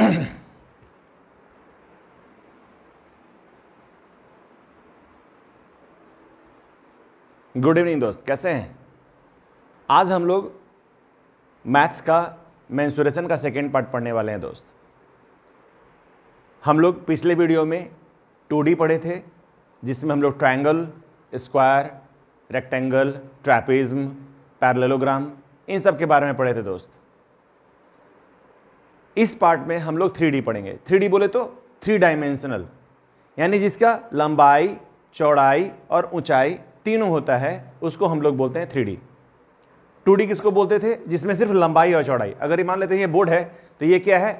Good evening दोस्त कैसे हैं आज हम लोग मैथ्स का मैंसुरेशन का सेकेंड पार्ट पढ़ने वाले हैं दोस्त हम लोग पिछले वीडियो में टू पढ़े थे जिसमें हम लोग triangle square rectangle trapezium parallelogram इन सब के बारे में पढ़े थे दोस्त इस पार्ट में हम लोग थ्री पढ़ेंगे थ्री बोले तो थ्री डायमेंशनल यानी जिसका लंबाई चौड़ाई और ऊंचाई तीनों होता है उसको हम लोग बोलते हैं थ्री डी टू डी किसको बोलते थे जिसमें सिर्फ लंबाई और चौड़ाई अगर ये मान लेते हैं ये बोर्ड है तो ये क्या है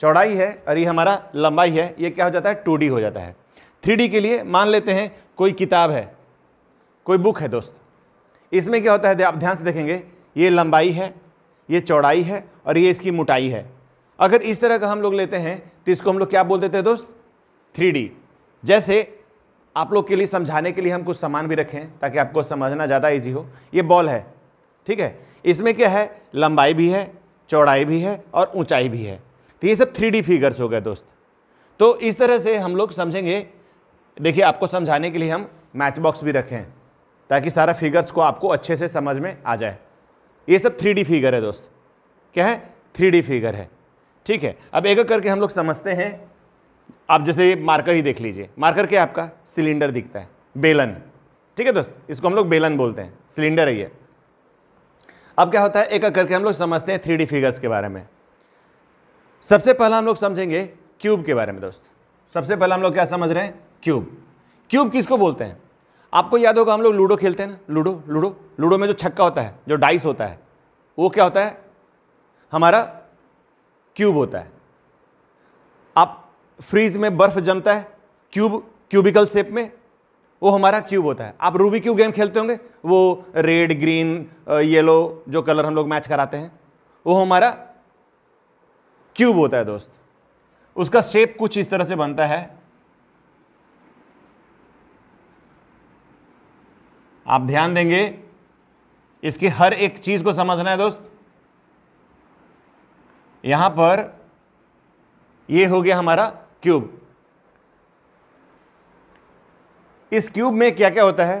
चौड़ाई है और ये हमारा लंबाई है ये क्या हो जाता है टू डी हो जाता है थ्री डी के लिए मान लेते हैं कोई किताब है कोई बुक है दोस्त इसमें क्या होता है आप ध्यान से देखेंगे ये लंबाई है ये चौड़ाई है और ये इसकी मोटाई है अगर इस तरह का हम लोग लेते हैं तो इसको हम लोग क्या बोल देते हैं दोस्त थ्री जैसे आप लोग के लिए समझाने के लिए हम कुछ सामान भी रखें ताकि आपको समझना ज़्यादा ईजी हो ये बॉल है ठीक है इसमें क्या है लंबाई भी है चौड़ाई भी है और ऊंचाई भी है तो ये सब थ्री फिगर्स हो गए दोस्त तो इस तरह से हम लोग समझेंगे देखिए आपको समझाने के लिए हम मैच बॉक्स भी रखें ताकि सारा फिगर्स को आपको अच्छे से समझ में आ जाए ये सब थ्री फिगर है दोस्त क्या है थ्री फिगर है ठीक है अब एक एक करके हम लोग समझते हैं आप जैसे मार्कर ही देख लीजिए मार्कर क्या आपका सिलेंडर दिखता है बेलन ठीक है दोस्त इसको हम लोग बेलन बोलते हैं सिलेंडर है ये अब क्या होता है एक एक करके हम लोग समझते हैं थ्री फिगर्स के बारे में सबसे पहला हम लोग समझेंगे क्यूब के बारे में दोस्त सबसे पहला हम लोग क्या समझ रहे हैं क्यूब क्यूब किसको बोलते हैं आपको याद होगा हम लोग लूडो खेलते हैं ना लूडो लूडो लूडो में जो छक्का होता है जो डाइस होता है वो क्या होता है हमारा क्यूब होता है आप फ्रीज में बर्फ जमता है क्यूब क्यूबिकल शेप में वो हमारा क्यूब होता है आप रूबी क्यूब गेम खेलते होंगे वो रेड ग्रीन येलो जो कलर हम लोग मैच कराते हैं वो हमारा क्यूब होता है दोस्त उसका शेप कुछ इस तरह से बनता है आप ध्यान देंगे इसकी हर एक चीज़ को समझना है दोस्त यहां पर ये हो गया हमारा क्यूब इस क्यूब में क्या क्या होता है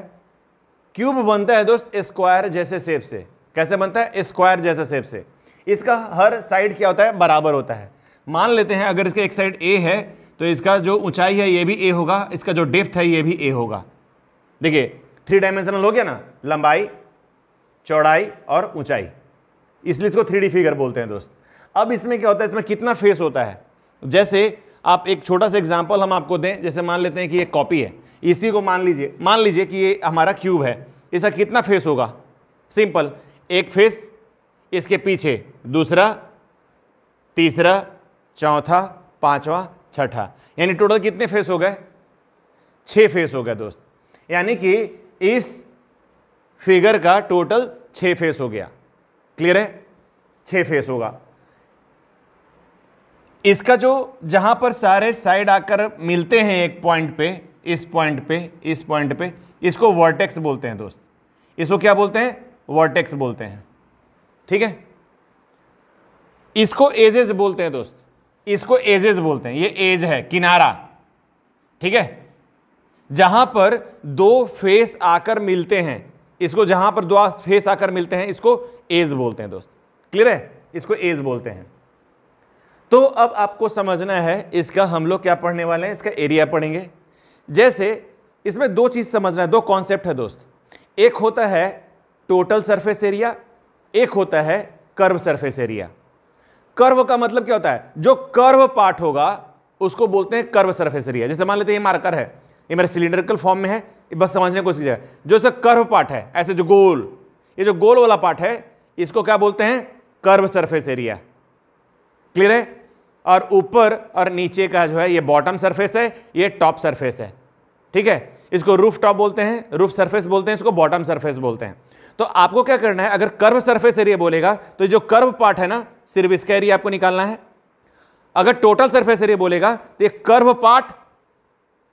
क्यूब बनता है दोस्त स्क्वायर जैसे सेप से कैसे बनता है स्क्वायर जैसे सेप से इसका हर साइड क्या होता है बराबर होता है मान लेते हैं अगर इसका एक साइड ए है तो इसका जो ऊंचाई है ये भी ए होगा इसका जो डेप्थ है ये भी ए होगा देखिए थ्री डायमेंशनल हो गया ना लंबाई चौड़ाई और ऊंचाई इसलिए इसको थ्री फिगर बोलते हैं दोस्त अब इसमें क्या होता है इसमें कितना फेस होता है जैसे आप एक छोटा सा एग्जाम्पल हम आपको दें जैसे मान लेते हैं कि ये कॉपी है इसी को मान लीजिए मान लीजिए कि ये हमारा क्यूब है इसका कितना फेस होगा सिंपल एक फेस इसके पीछे दूसरा तीसरा चौथा पांचवा छठा यानी टोटल कितने फेस हो गए छह फेस हो गए दोस्त यानी कि इस फिगर का टोटल छ फेस हो गया क्लियर है छ फेस होगा इसका जो जहां पर सारे साइड आकर मिलते हैं एक पॉइंट पे इस पॉइंट पे इस पॉइंट पे इसको वर्टेक्स बोलते हैं दोस्त इसको क्या बोलते हैं वर्टेक्स बोलते हैं ठीक है इसको एजेस बोलते हैं दोस्त इसको एजेस बोलते हैं ये एज है किनारा ठीक है जहां पर दो फेस आकर मिलते हैं इसको जहां पर दो फेस आकर मिलते हैं इसको एज बोलते हैं दोस्त क्लियर है इसको एज बोलते हैं तो अब आपको समझना है इसका हम लोग क्या पढ़ने वाले हैं इसका एरिया पढ़ेंगे जैसे इसमें दो चीज़ समझना है दो कॉन्सेप्ट है दोस्त एक होता है टोटल सरफेस एरिया एक होता है कर्व सरफेस एरिया कर्व का मतलब क्या होता है जो कर्व पार्ट होगा उसको बोलते हैं कर्व सरफेस एरिया जैसे मान लेते हैं ये मार्कर है ये मेरा सिलिंड्रिकल फॉर्म में है बस समझने की कोशिश कीजिएगा जो इसका कर्व पार्ट है ऐसे जो गोल ये जो गोल वाला पार्ट है इसको क्या बोलते हैं कर्व सरफेस एरिया क्लियर है और ऊपर और नीचे का जो है ये बॉटम सरफेस है ये टॉप सरफेस है ठीक है इसको रूफ टॉप बोलते हैं रूफ सरफेस बोलते हैं इसको बॉटम सरफेस बोलते हैं तो आपको क्या करना है अगर कर्व सरफेस एरिया बोलेगा तो जो कर्व पार्ट है ना सिर्फ इसका एरिया आपको निकालना है अगर टोटल सरफेस एरिया बोलेगा तो ये curve part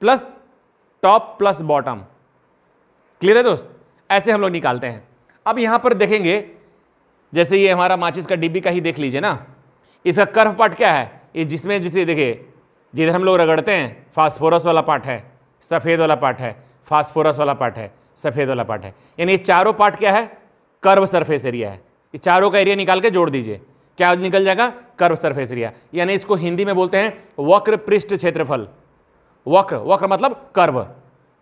plus top plus bottom clear है दोस्त ऐसे हम लोग निकालते हैं अब यहां पर देखेंगे जैसे ये हमारा माचिस का डिब्बी का ही देख लीजिए ना इसका कर्व पार्ट क्या है ये जिसमें जिसे देखिए जिधर हम लोग रगड़ते हैं फास्फोरस वाला पार्ट है सफ़ेद वाला पार्ट है फास्फोरस वाला पार्ट है सफ़ेद वाला पार्ट है यानी ये चारों पार्ट क्या है कर्व सरफेस एरिया है ये चारों का एरिया निकाल के जोड़ दीजिए क्या निकल जाएगा कर्व सरफेस एरिया यानी इसको हिंदी में बोलते हैं वक्र पृष्ठ क्षेत्रफल वक्र वक्र मतलब कर्व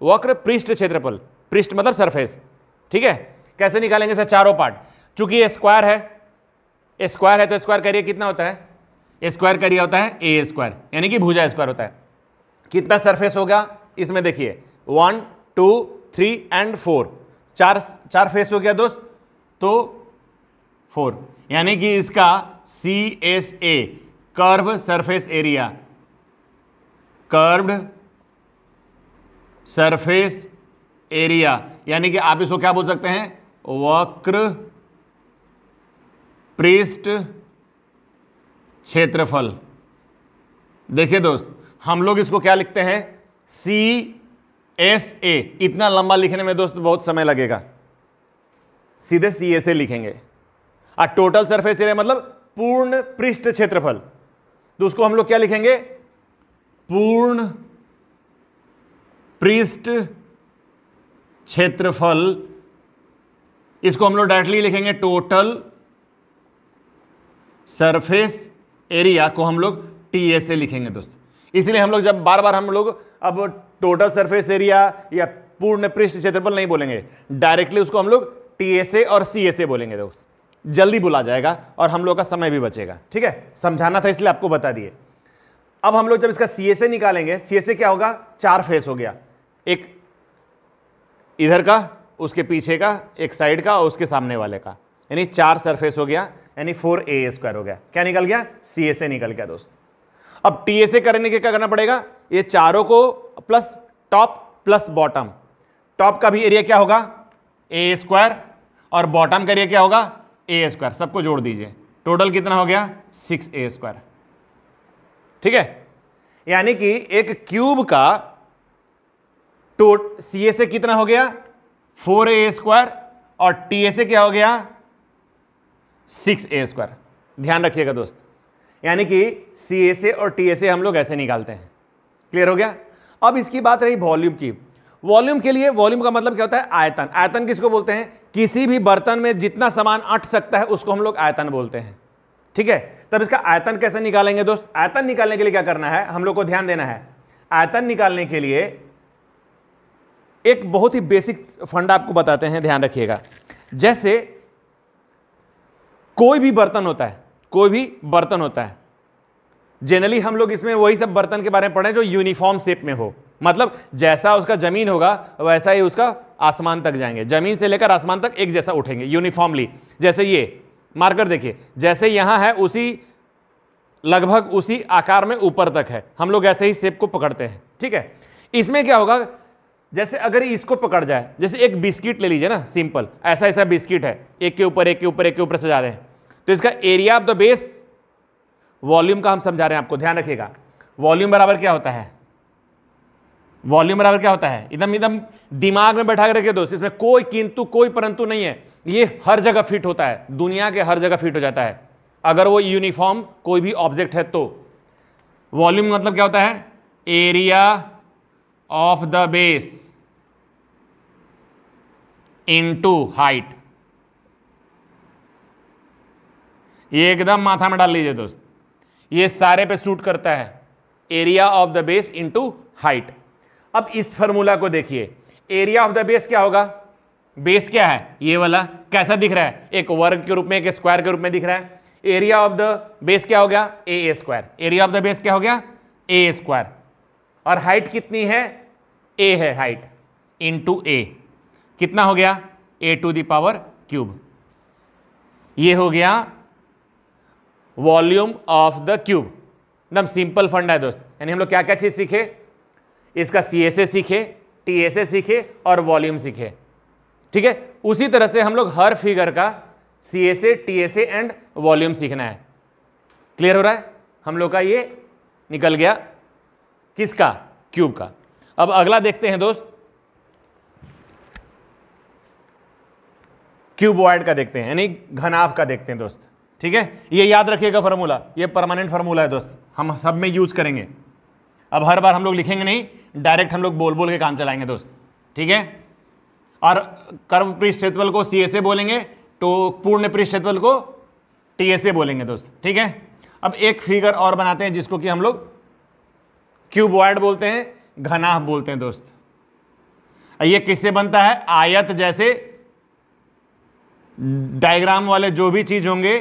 वक्र पृष्ठ क्षेत्रफल पृष्ठ मतलब सरफेस ठीक है कैसे निकालेंगे सर चारों पार्ट चूंकि स्क्वायर है स्क्वायर है तो स्क्वायर करिए कितना होता है स्क्वायर करिए होता है ए स्क्वायर यानी कि भुजा स्क्वायर होता है कितना सरफेस होगा इसमें देखिए one two three and four चार चार फेस हो गया दोस्त तो फोर यानी कि इसका C S A curve surface area curved surface area यानी कि आप इसको क्या बोल सकते हैं वक्र पृष्ठ क्षेत्रफल देखिए दोस्त हम लोग इसको क्या लिखते हैं सी एस ए इतना लंबा लिखने में दोस्त बहुत समय लगेगा सीधे सी एस ए लिखेंगे और टोटल सरफेस एरिया मतलब पूर्ण पृष्ठ क्षेत्रफल तो उसको हम लोग क्या लिखेंगे पूर्ण पृष्ठ क्षेत्रफल इसको हम लोग डायरेक्टली लिखेंगे टोटल सरफेस एरिया को हम लोग टी ए से लिखेंगे दोस्त इसलिए हम लोग जब बार बार हम लोग अब टोटल सरफेस एरिया या पूर्ण पृष्ठ क्षेत्रफल नहीं बोलेंगे डायरेक्टली उसको हम लोग टी ए से और सी ए से बोलेंगे दोस्त जल्दी बोला जाएगा और हम लोग का समय भी बचेगा ठीक है समझाना था इसलिए आपको बता दिए अब हम लोग जब इसका सी ए से निकालेंगे सी ए से क्या होगा चार फेस हो गया एक इधर का उसके पीछे का एक साइड का और उसके सामने वाले का यानी चार सरफेस हो गया यानी फोर ए स्क्वायर हो गया क्या निकल गया सी एस ए निकल गया दोस्त अब टी एस ए करने के क्या करना पड़ेगा ये चारों को plus top plus bottom top का भी एरिया क्या होगा ए स्क्वायर और बॉटम का एरिया क्या होगा ए स्क्वायर सबको जोड़ दीजिए टोटल कितना हो गया सिक्स ए स्क्वायर ठीक है यानी कि एक क्यूब का तो सी एस ए कितना हो गया फोर ए स्क्वायर और टी एस ए क्या हो गया सिक्स ए स्क्वायर ध्यान रखिएगा दोस्त यानी कि सी एस ए और टी एस ए हम लोग ऐसे निकालते हैं क्लियर हो गया अब इसकी बात रही वॉल्यूम की वॉल्यूम के लिए वॉल्यूम का मतलब क्या होता है आयतन आयतन किसको बोलते हैं किसी भी बर्तन में जितना सामान अट सकता है उसको हम लोग आयतन बोलते हैं ठीक है तब इसका आयतन कैसे निकालेंगे दोस्त आयतन निकालने के लिए क्या करना है हम लोग को ध्यान देना है आयतन निकालने के लिए एक बहुत ही बेसिक फंड आपको बताते हैं ध्यान रखिएगा जैसे कोई भी बर्तन होता है कोई भी बर्तन होता है जनरली हम लोग इसमें वही सब बर्तन के बारे में पढ़े जो यूनिफॉर्म शेप में हो मतलब जैसा उसका ज़मीन होगा वैसा ही उसका आसमान तक जाएंगे ज़मीन से लेकर आसमान तक एक जैसा उठेंगे यूनिफॉर्मली जैसे ये मार्कर देखिए जैसे यहां है उसी लगभग उसी आकार में ऊपर तक है हम लोग ऐसे ही सेप को पकड़ते हैं ठीक है इसमें क्या होगा जैसे अगर इसको पकड़ जाए जैसे एक बिस्किट ले लीजिए ना सिंपल ऐसा ऐसा बिस्किट है एक के ऊपर एक के ऊपर एक के ऊपर सजा दें तो इसका area of the base volume का हम समझा रहे हैं आपको ध्यान रखिएगा वॉल्यूम बराबर क्या होता है वॉल्यूम बराबर क्या होता है एकदम एकदम दिमाग में बैठा के रखिए दोस्त इसमें कोई किंतु कोई परंतु नहीं है ये हर जगह फिट होता है दुनिया के हर जगह फिट हो जाता है अगर वो यूनिफॉर्म कोई भी ऑब्जेक्ट है तो वॉल्यूम मतलब क्या होता है area of the base into height ये एकदम माथा में डाल लीजिए दोस्त ये सारे पे सूट करता है area of the base into height अब इस फॉर्मूला को देखिए एरिया ऑफ द बेस क्या होगा बेस क्या है ये वाला कैसा दिख रहा है एक वर्ग के रूप में एक स्क्वायर के रूप में दिख रहा है एरिया ऑफ द बेस क्या हो गया A A square area of the base क्या हो गया ए स्क्वायर और हाइट कितनी है ए है हाइट इन टू ए कितना हो गया ए टू दावर क्यूब ये हो गया वॉल्यूम ऑफ द क्यूब एकदम सिंपल फंड है दोस्त यानी हम लोग क्या क्या चीज़ सीखे इसका सी एस ए सीखे टी एस ए सीखे और वॉल्यूम सीखे ठीक है उसी तरह से हम लोग हर फिगर का C S A T S A and volume सीखना है क्लियर हो रहा है हम लोग का ये निकल गया किसका क्यूब का अब अगला देखते हैं दोस्त क्यूबॉइड का देखते हैं यानी घनाभ का देखते हैं दोस्त ठीक है ये याद रखिएगा फॉर्मूला ये परमानेंट फार्मूला है दोस्त हम सब में यूज करेंगे अब हर बार हम लोग लिखेंगे नहीं डायरेक्ट हम लोग बोल बोल के काम चलाएंगे दोस्त ठीक है और कर्म पृष्ठक्षेत्रफल को सी बोलेंगे तो पूर्ण पृष्ठक्षेत्रफल को टी बोलेंगे दोस्त ठीक है अब एक फिगर और बनाते हैं जिसको कि हम लोग क्यूबॉयड बोलते हैं घनाह बोलते हैं दोस्त ये किससे बनता है आयत जैसे डायग्राम वाले जो भी चीज़ होंगे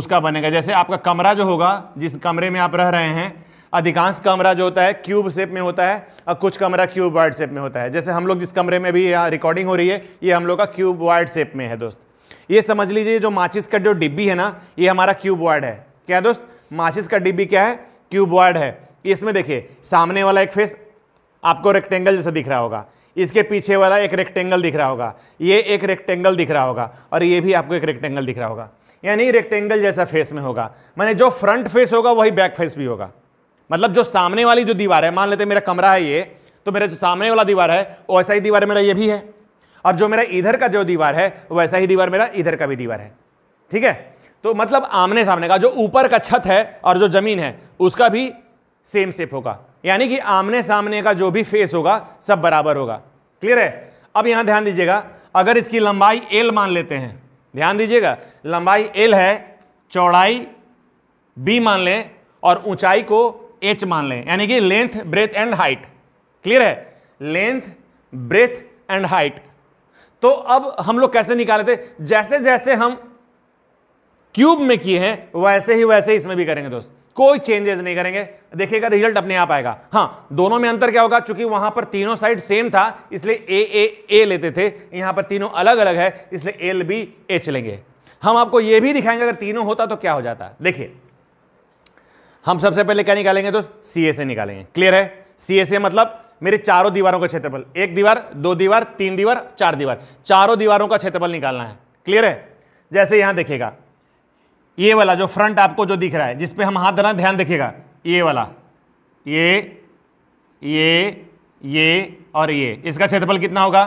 उसका बनेगा जैसे आपका कमरा जो होगा जिस कमरे में आप रह रहे हैं अधिकांश कमरा जो होता है क्यूब शेप में होता है और कुछ कमरा क्यूब वाइड शेप में होता है जैसे हम लोग जिस कमरे में भी यहाँ रिकॉर्डिंग हो रही है ये हम लोग का क्यूब वाइड शेप में है दोस्त ये समझ लीजिए जो माचिस का जो डिब्बी है ना ये हमारा क्यूब वाइड है क्या दोस्त माचिस का डिब्बी क्या है क्यूब वाइड है इसमें देखिए सामने वाला एक फेस आपको रेक्टेंगल जैसा दिख रहा होगा इसके पीछे वाला एक रेक्टेंगल दिख रहा होगा ये एक रेक्टेंगल दिख रहा होगा और ये भी आपको एक रेक्टेंगल दिख रहा होगा यानी रेक्टेंगल जैसा फेस में होगा मैंने जो फ्रंट फेस होगा वही बैक फेस भी होगा मतलब जो सामने वाली जो दीवार है मान लेते मेरा कमरा है ये तो मेरा जो सामने वाला दीवार है वैसा ही दीवार मेरा ये भी है और जो मेरा इधर का जो दीवार है वैसा ही दीवार मेरा इधर का भी दीवार है ठीक है तो मतलब आमने सामने का जो ऊपर का छत है और जो जमीन है उसका भी सेम सेप होगा यानी कि आमने सामने का जो भी फेस होगा सब बराबर होगा क्लियर है अब यहां ध्यान दीजिएगा अगर इसकी लंबाई एल मान लेते हैं ध्यान दीजिएगा लंबाई एल है चौड़ाई बी मान लें और ऊंचाई को एच मान लें यानी कि length breadth and height clear है लेंथ ब्रेथ एंड हाइट तो अब हम लोग कैसे निकाले थे जैसे जैसे हम क्यूब में किए हैं वैसे ही वैसे ही इसमें भी करेंगे दोस्त कोई चेंजेस नहीं करेंगे देखिएगा रिजल्ट अपने आप आएगा हाँ दोनों में अंतर क्या होगा चूंकि वहां पर तीनों साइड सेम था इसलिए ए ए ए लेते थे यहां पर तीनों अलग अलग है इसलिए एल बी एच लेंगे हम आपको यह भी दिखाएंगे अगर तीनों होता तो क्या हो जाता देखिए हम सबसे पहले क्या निकालेंगे तो सी एस ए निकालेंगे क्लियर है सी एस ए मतलब मेरे चारों दीवारों का क्षेत्रफल एक दीवार दो दीवार तीन दीवार चार दीवार चारों दीवारों का क्षेत्रफल निकालना है क्लियर है जैसे यहां देखिएगा ये वाला जो फ्रंट आपको जो दिख रहा है जिसपे हम हाथ धरना ध्यान देखिएगा ये वाला ये ये ये और ये इसका क्षेत्रफल कितना होगा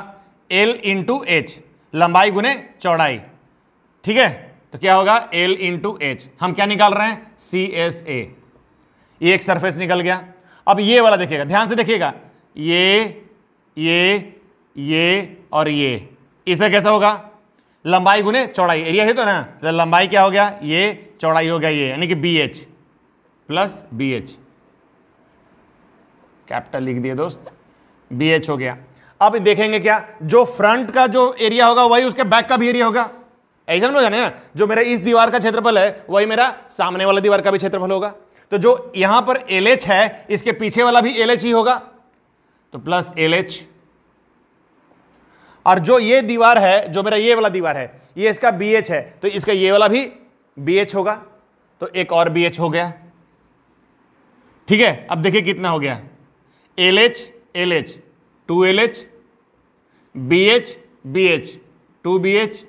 एल इंटू एच लंबाई गुने चौड़ाई ठीक है तो क्या होगा एल इंटू एच हम क्या निकाल रहे हैं सी एस ए ये एक सरफेस निकल गया अब ये वाला देखिएगा ध्यान से देखिएगा ये ये ये और ये इसे कैसा होगा लंबाई गुने चौड़ाई एरिया है तो ना तो लंबाई क्या हो गया ये चौड़ाई हो गया ये यानी कि B H plus B H capital लिख दिए दोस्त बी एच हो गया अब देखेंगे क्या जो फ्रंट का जो एरिया होगा वही उसके बैक का भी एरिया होगा ऐसा नहीं हो जाने जो मेरा इस दीवार का क्षेत्रफल है वही मेरा सामने वाला दीवार का भी क्षेत्रफल होगा तो जो यहां पर एल है इसके पीछे वाला भी एल ही होगा तो प्लस एल एच और जो ये दीवार है जो मेरा ये वाला दीवार है ये इसका बी एच है तो इसका ये वाला भी बी एच होगा तो एक और बी एच हो गया ठीक है अब देखिए कितना हो गया L H L H two L H B H B H two B H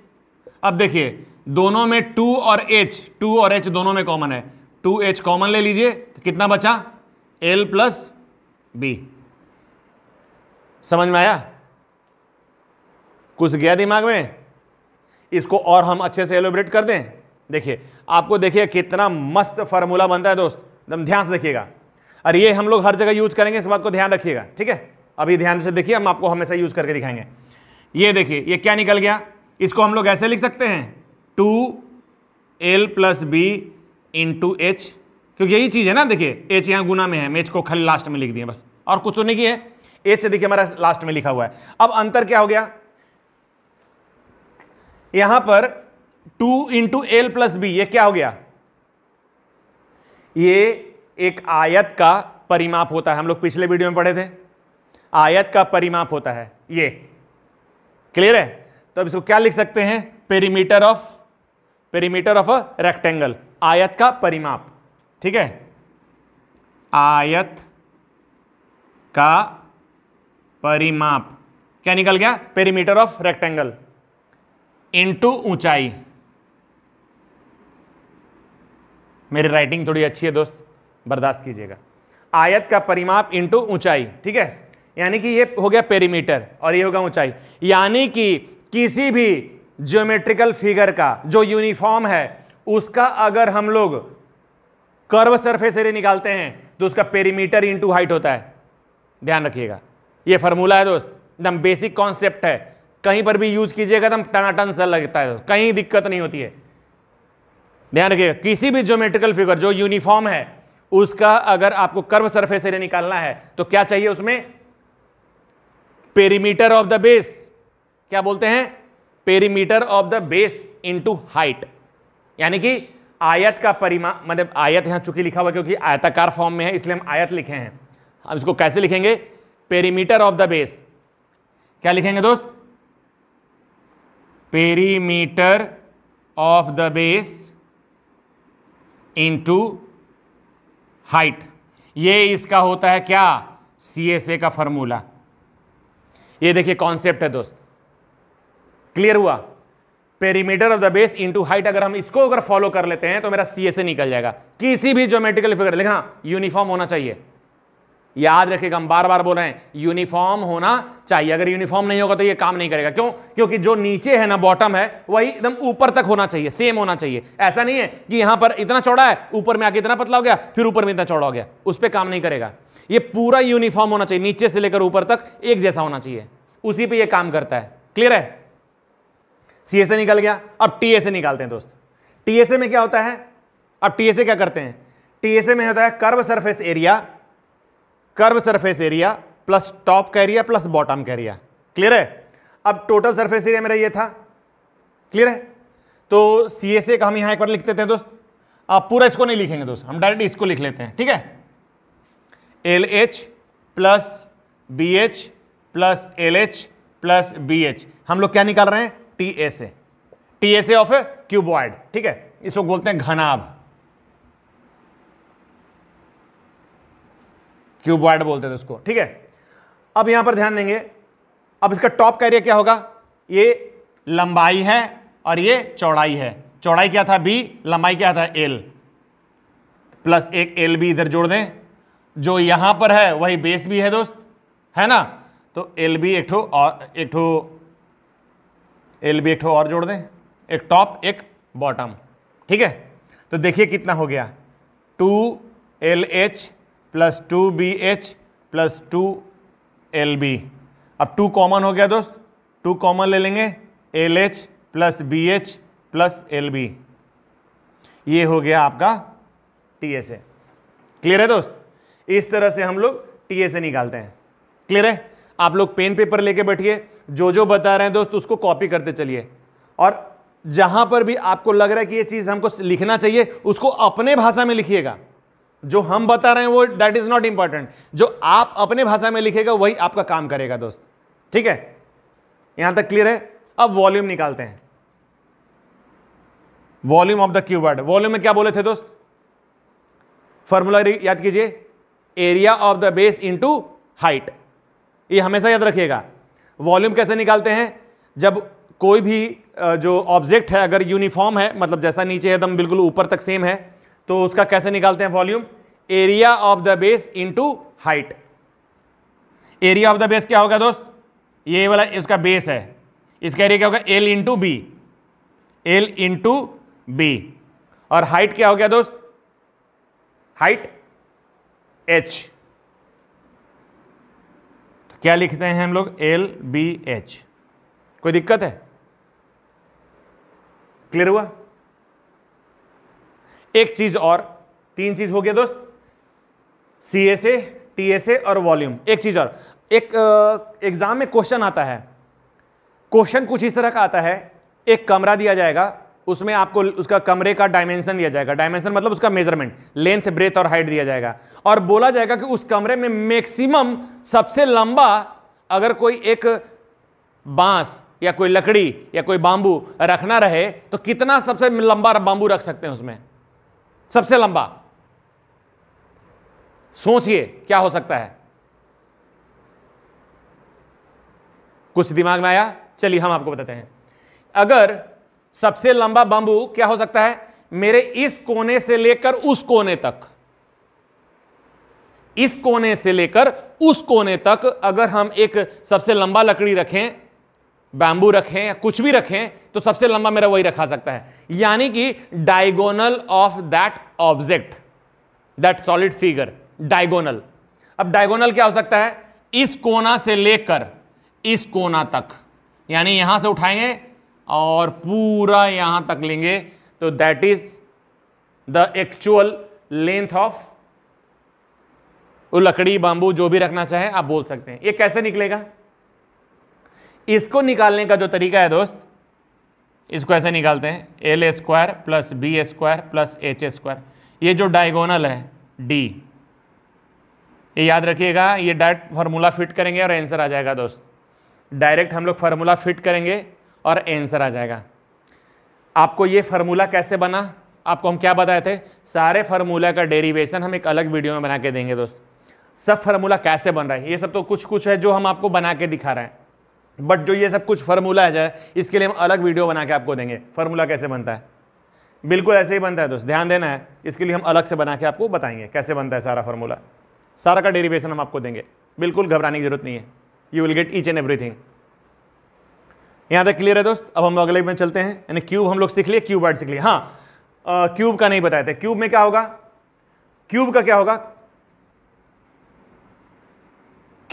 अब देखिए दोनों में टू और एच टू और एच दोनों में कॉमन है टू एच कॉमन ले लीजिए तो कितना बचा एल प्लस बी समझ में आया कुछ गया दिमाग में इसको और हम अच्छे से एलोब्रेट कर दें देखिए आपको देखिए कितना मस्त फार्मूला बनता है दोस्त एकदम ध्यान से देखिएगा और ये हम लोग हर जगह यूज करेंगे इस बात को ध्यान रखिएगा ठीक है अभी ध्यान से देखिए हम आपको हमेशा यूज करके दिखाएंगे ये देखिए ये क्या निकल गया इसको हम लोग ऐसे लिख सकते हैं two L plus B into H क्योंकि यही चीज़ है ना देखिए एच यहाँ गुना में है एच को खाली लास्ट में लिख दिए बस और कुछ तो नहीं है एच देखिए हमारा लास्ट में लिखा हुआ है अब अंतर क्या हो गया यहां पर two into L plus B ये क्या हो गया ये एक आयत का परिमाप होता है हम लोग पिछले वीडियो में पढ़े थे आयत का परिमाप होता है ये क्लियर है तो अब इसको क्या लिख सकते हैं perimeter of perimeter of a rectangle आयत का परिमाप ठीक है आयत का परिमाप क्या निकल गया पेरीमीटर ऑफ रेक्टेंगल इंटू ऊंचाई मेरी राइटिंग थोड़ी अच्छी है दोस्त बर्दाश्त कीजिएगा आयत का परिमाप इंटू ऊंचाई ठीक है यानी कि ये हो गया पेरीमीटर और ये होगा ऊंचाई यानी कि किसी भी ज्योमेट्रिकल फिगर का जो यूनिफॉर्म है उसका अगर हम लोग कर्व सरफेस एरिया निकालते हैं तो उसका पेरीमीटर इंटू हाइट होता है ध्यान रखिएगा ये फॉर्मूला है दोस्त एकदम बेसिक कॉन्सेप्ट है कहीं पर भी यूज कीजिएगा एकदम तो टनाटन सा लगता है कहीं दिक्कत नहीं होती है ध्यान रखिएगा किसी भी ज्योमेट्रिकल फिगर जो यूनिफॉर्म है उसका अगर आपको कर्व सरफेस एरिया निकालना है तो क्या चाहिए उसमें पेरीमीटर ऑफ द बेस क्या बोलते हैं perimeter of the base into height यानी कि आयत का परिमा मतलब आयत यहां चुकी लिखा हुआ क्योंकि आयताकार फॉर्म में है इसलिए हम आयत लिखे हैं हम इसको कैसे लिखेंगे पेरीमीटर ऑफ द बेस क्या लिखेंगे दोस्त perimeter of the base into height ये इसका होता है क्या सी का फॉर्मूला ये देखिए कॉन्सेप्ट है दोस्त क्लियर हुआ perimeter of the base into height अगर हम इसको अगर फॉलो कर लेते हैं तो मेरा सी निकल जाएगा किसी भी ज्योमेट्रिकल फिगर लेकिन हाँ यूनिफॉर्म होना चाहिए याद रखेगा हम बार बार बोल रहे हैं यूनिफॉर्म होना चाहिए अगर यूनिफॉर्म नहीं होगा तो ये काम नहीं करेगा क्यों क्योंकि जो नीचे है ना बॉटम है वही एकदम ऊपर तक होना चाहिए सेम होना चाहिए ऐसा नहीं है कि यहां पर इतना चौड़ा है ऊपर में आके इतना पतला हो गया फिर ऊपर में इतना चौड़ा हो गया उस पर काम नहीं करेगा ये पूरा यूनिफॉर्म होना चाहिए नीचे से लेकर ऊपर तक एक जैसा होना चाहिए उसी पर यह काम करता है क्लियर है सीए से निकल गया अब टीए से निकालते हैं दोस्त टीएसए में क्या होता है अब टीएसए क्या करते हैं टीएसए में होता है curve surface area curve surface area plus top का एरिया प्लस बॉटम का एरिया क्लियर है अब टोटल सरफेस एरिया मेरा ये था क्लियर है तो सी एस ए का हम यहां एक बार लिखते थे हैं दोस्त आप पूरा इसको नहीं लिखेंगे दोस्त हम डायरेक्ट इसको लिख लेते हैं ठीक है L H plus B H plus L H plus B H हम लोग क्या निकाल रहे हैं T S A T S A of cuboid ठीक है इसको बोलते हैं घनाभ क्यूबॉइड बोलते थे उसको ठीक है अब यहां पर ध्यान देंगे अब इसका टॉप का एरिया क्या होगा ये लंबाई है और ये चौड़ाई है चौड़ाई क्या था बी लंबाई क्या था एल प्लस एक एल भी इधर जोड़ दें जो यहां पर है वही बेस भी है दोस्त है ना तो एल बी एक और एक ठो एल बी एक ठो और जोड़ दें एक टॉप एक बॉटम ठीक है तो देखिए कितना हो गया two L H plus two B H plus two L B अब टू कॉमन हो गया दोस्त टू कॉमन ले लेंगे L H plus B H plus L B ये हो गया आपका टी एस ए क्लियर है दोस्त इस तरह से हम लोग टी एस ए निकालते हैं क्लियर है आप लोग पेन पेपर लेके बैठिए जो जो बता रहे हैं दोस्त उसको कॉपी करते चलिए और जहां पर भी आपको लग रहा है कि ये चीज़ हमको लिखना चाहिए उसको अपने भाषा में लिखिएगा जो हम बता रहे हैं वो दैट इज नॉट इंपॉर्टेंट जो आप अपने भाषा में लिखेगा वही आपका काम करेगा दोस्त ठीक है यहां तक क्लियर है अब वॉल्यूम निकालते हैं volume of the cuboid volume में क्या बोले थे दोस्त फॉर्मूला याद कीजिए area of the base into height ये हमेशा याद रखिएगा वॉल्यूम कैसे निकालते हैं जब कोई भी जो ऑब्जेक्ट है अगर यूनिफॉर्म है मतलब जैसा नीचे है एकदम बिल्कुल ऊपर तक सेम है तो उसका कैसे निकालते हैं volume area of the base into height area of the base क्या होगा दोस्त ये वाला इसका बेस है इसका एरिया क्या होगा L into B L into B और हाइट क्या हो गया दोस्त हाइट एच तो क्या लिखते हैं हम लोग एल बी एच कोई दिक्कत है क्लियर हुआ एक चीज और तीन चीज हो गया दोस्त C S A T S A और वॉल्यूम एक चीज और एक एग्जाम में क्वेश्चन आता है क्वेश्चन कुछ इस तरह का आता है एक कमरा दिया जाएगा उसमें आपको उसका कमरे का डायमेंशन दिया जाएगा डायमेंशन मतलब उसका मेजरमेंट लेंथ ब्रेथ और हाइट दिया जाएगा और बोला जाएगा कि उस कमरे में मैक्सिमम सबसे लंबा अगर कोई एक बांस या कोई लकड़ी या कोई बांबू रखना रहे तो कितना सबसे लंबा बांबू रख सकते हैं उसमें सबसे लंबा सोचिए क्या हो सकता है कुछ दिमाग में आया चलिए हम आपको बताते हैं अगर सबसे लंबा बंबू क्या हो सकता है मेरे इस कोने से लेकर उस कोने तक इस कोने से लेकर उस कोने तक अगर हम एक सबसे लंबा लकड़ी रखें बैंबू रखें या कुछ भी रखें तो सबसे लंबा मेरा वही रखा सकता है यानी कि diagonal of that object that solid figure diagonal अब डायगोनल क्या हो सकता है इस कोना से लेकर इस कोना तक यानी यहां से उठाएंगे और पूरा यहां तक लेंगे तो that is the actual length of लकड़ी बांबू जो भी रखना चाहे आप बोल सकते हैं ये कैसे निकलेगा इसको निकालने का जो तरीका है दोस्त इसको ऐसे निकालते हैं L square plus B square plus H square ये जो डायगोनल है डी ये याद रखिएगा ये डायरेक्ट फार्मूला फिट करेंगे और आंसर आ जाएगा दोस्त डायरेक्ट हम लोग फार्मूला फिट करेंगे और आंसर आ जाएगा आपको ये फार्मूला कैसे बना आपको हम क्या बताए थे सारे फार्मूला का डेरिवेशन हम एक अलग वीडियो में बना के देंगे दोस्त सब फार्मूला कैसे बन रहा है ये सब तो कुछ कुछ है जो हम आपको बना के दिखा रहे हैं बट जो ये सब कुछ फार्मूला है जाए इसके लिए हम अलग वीडियो बना के आपको देंगे फार्मूला कैसे बनता है बिल्कुल ऐसे ही बनता है दोस्त ध्यान देना है इसके लिए हम अलग से बना के आपको बताएंगे कैसे बनता है सारा फार्मूला सारा का डेरिवेशन हम आपको देंगे बिल्कुल घबराने की जरूरत नहीं है you will get each and everything यहाँ तक क्लियर है दोस्त अब हम अगले में चलते हैं यानी क्यूब हम लोग सीख लिए क्यूब आर्ट सीख लिए हाँ क्यूब का नहीं बताए थे क्यूब में क्या होगा क्यूब का क्या होगा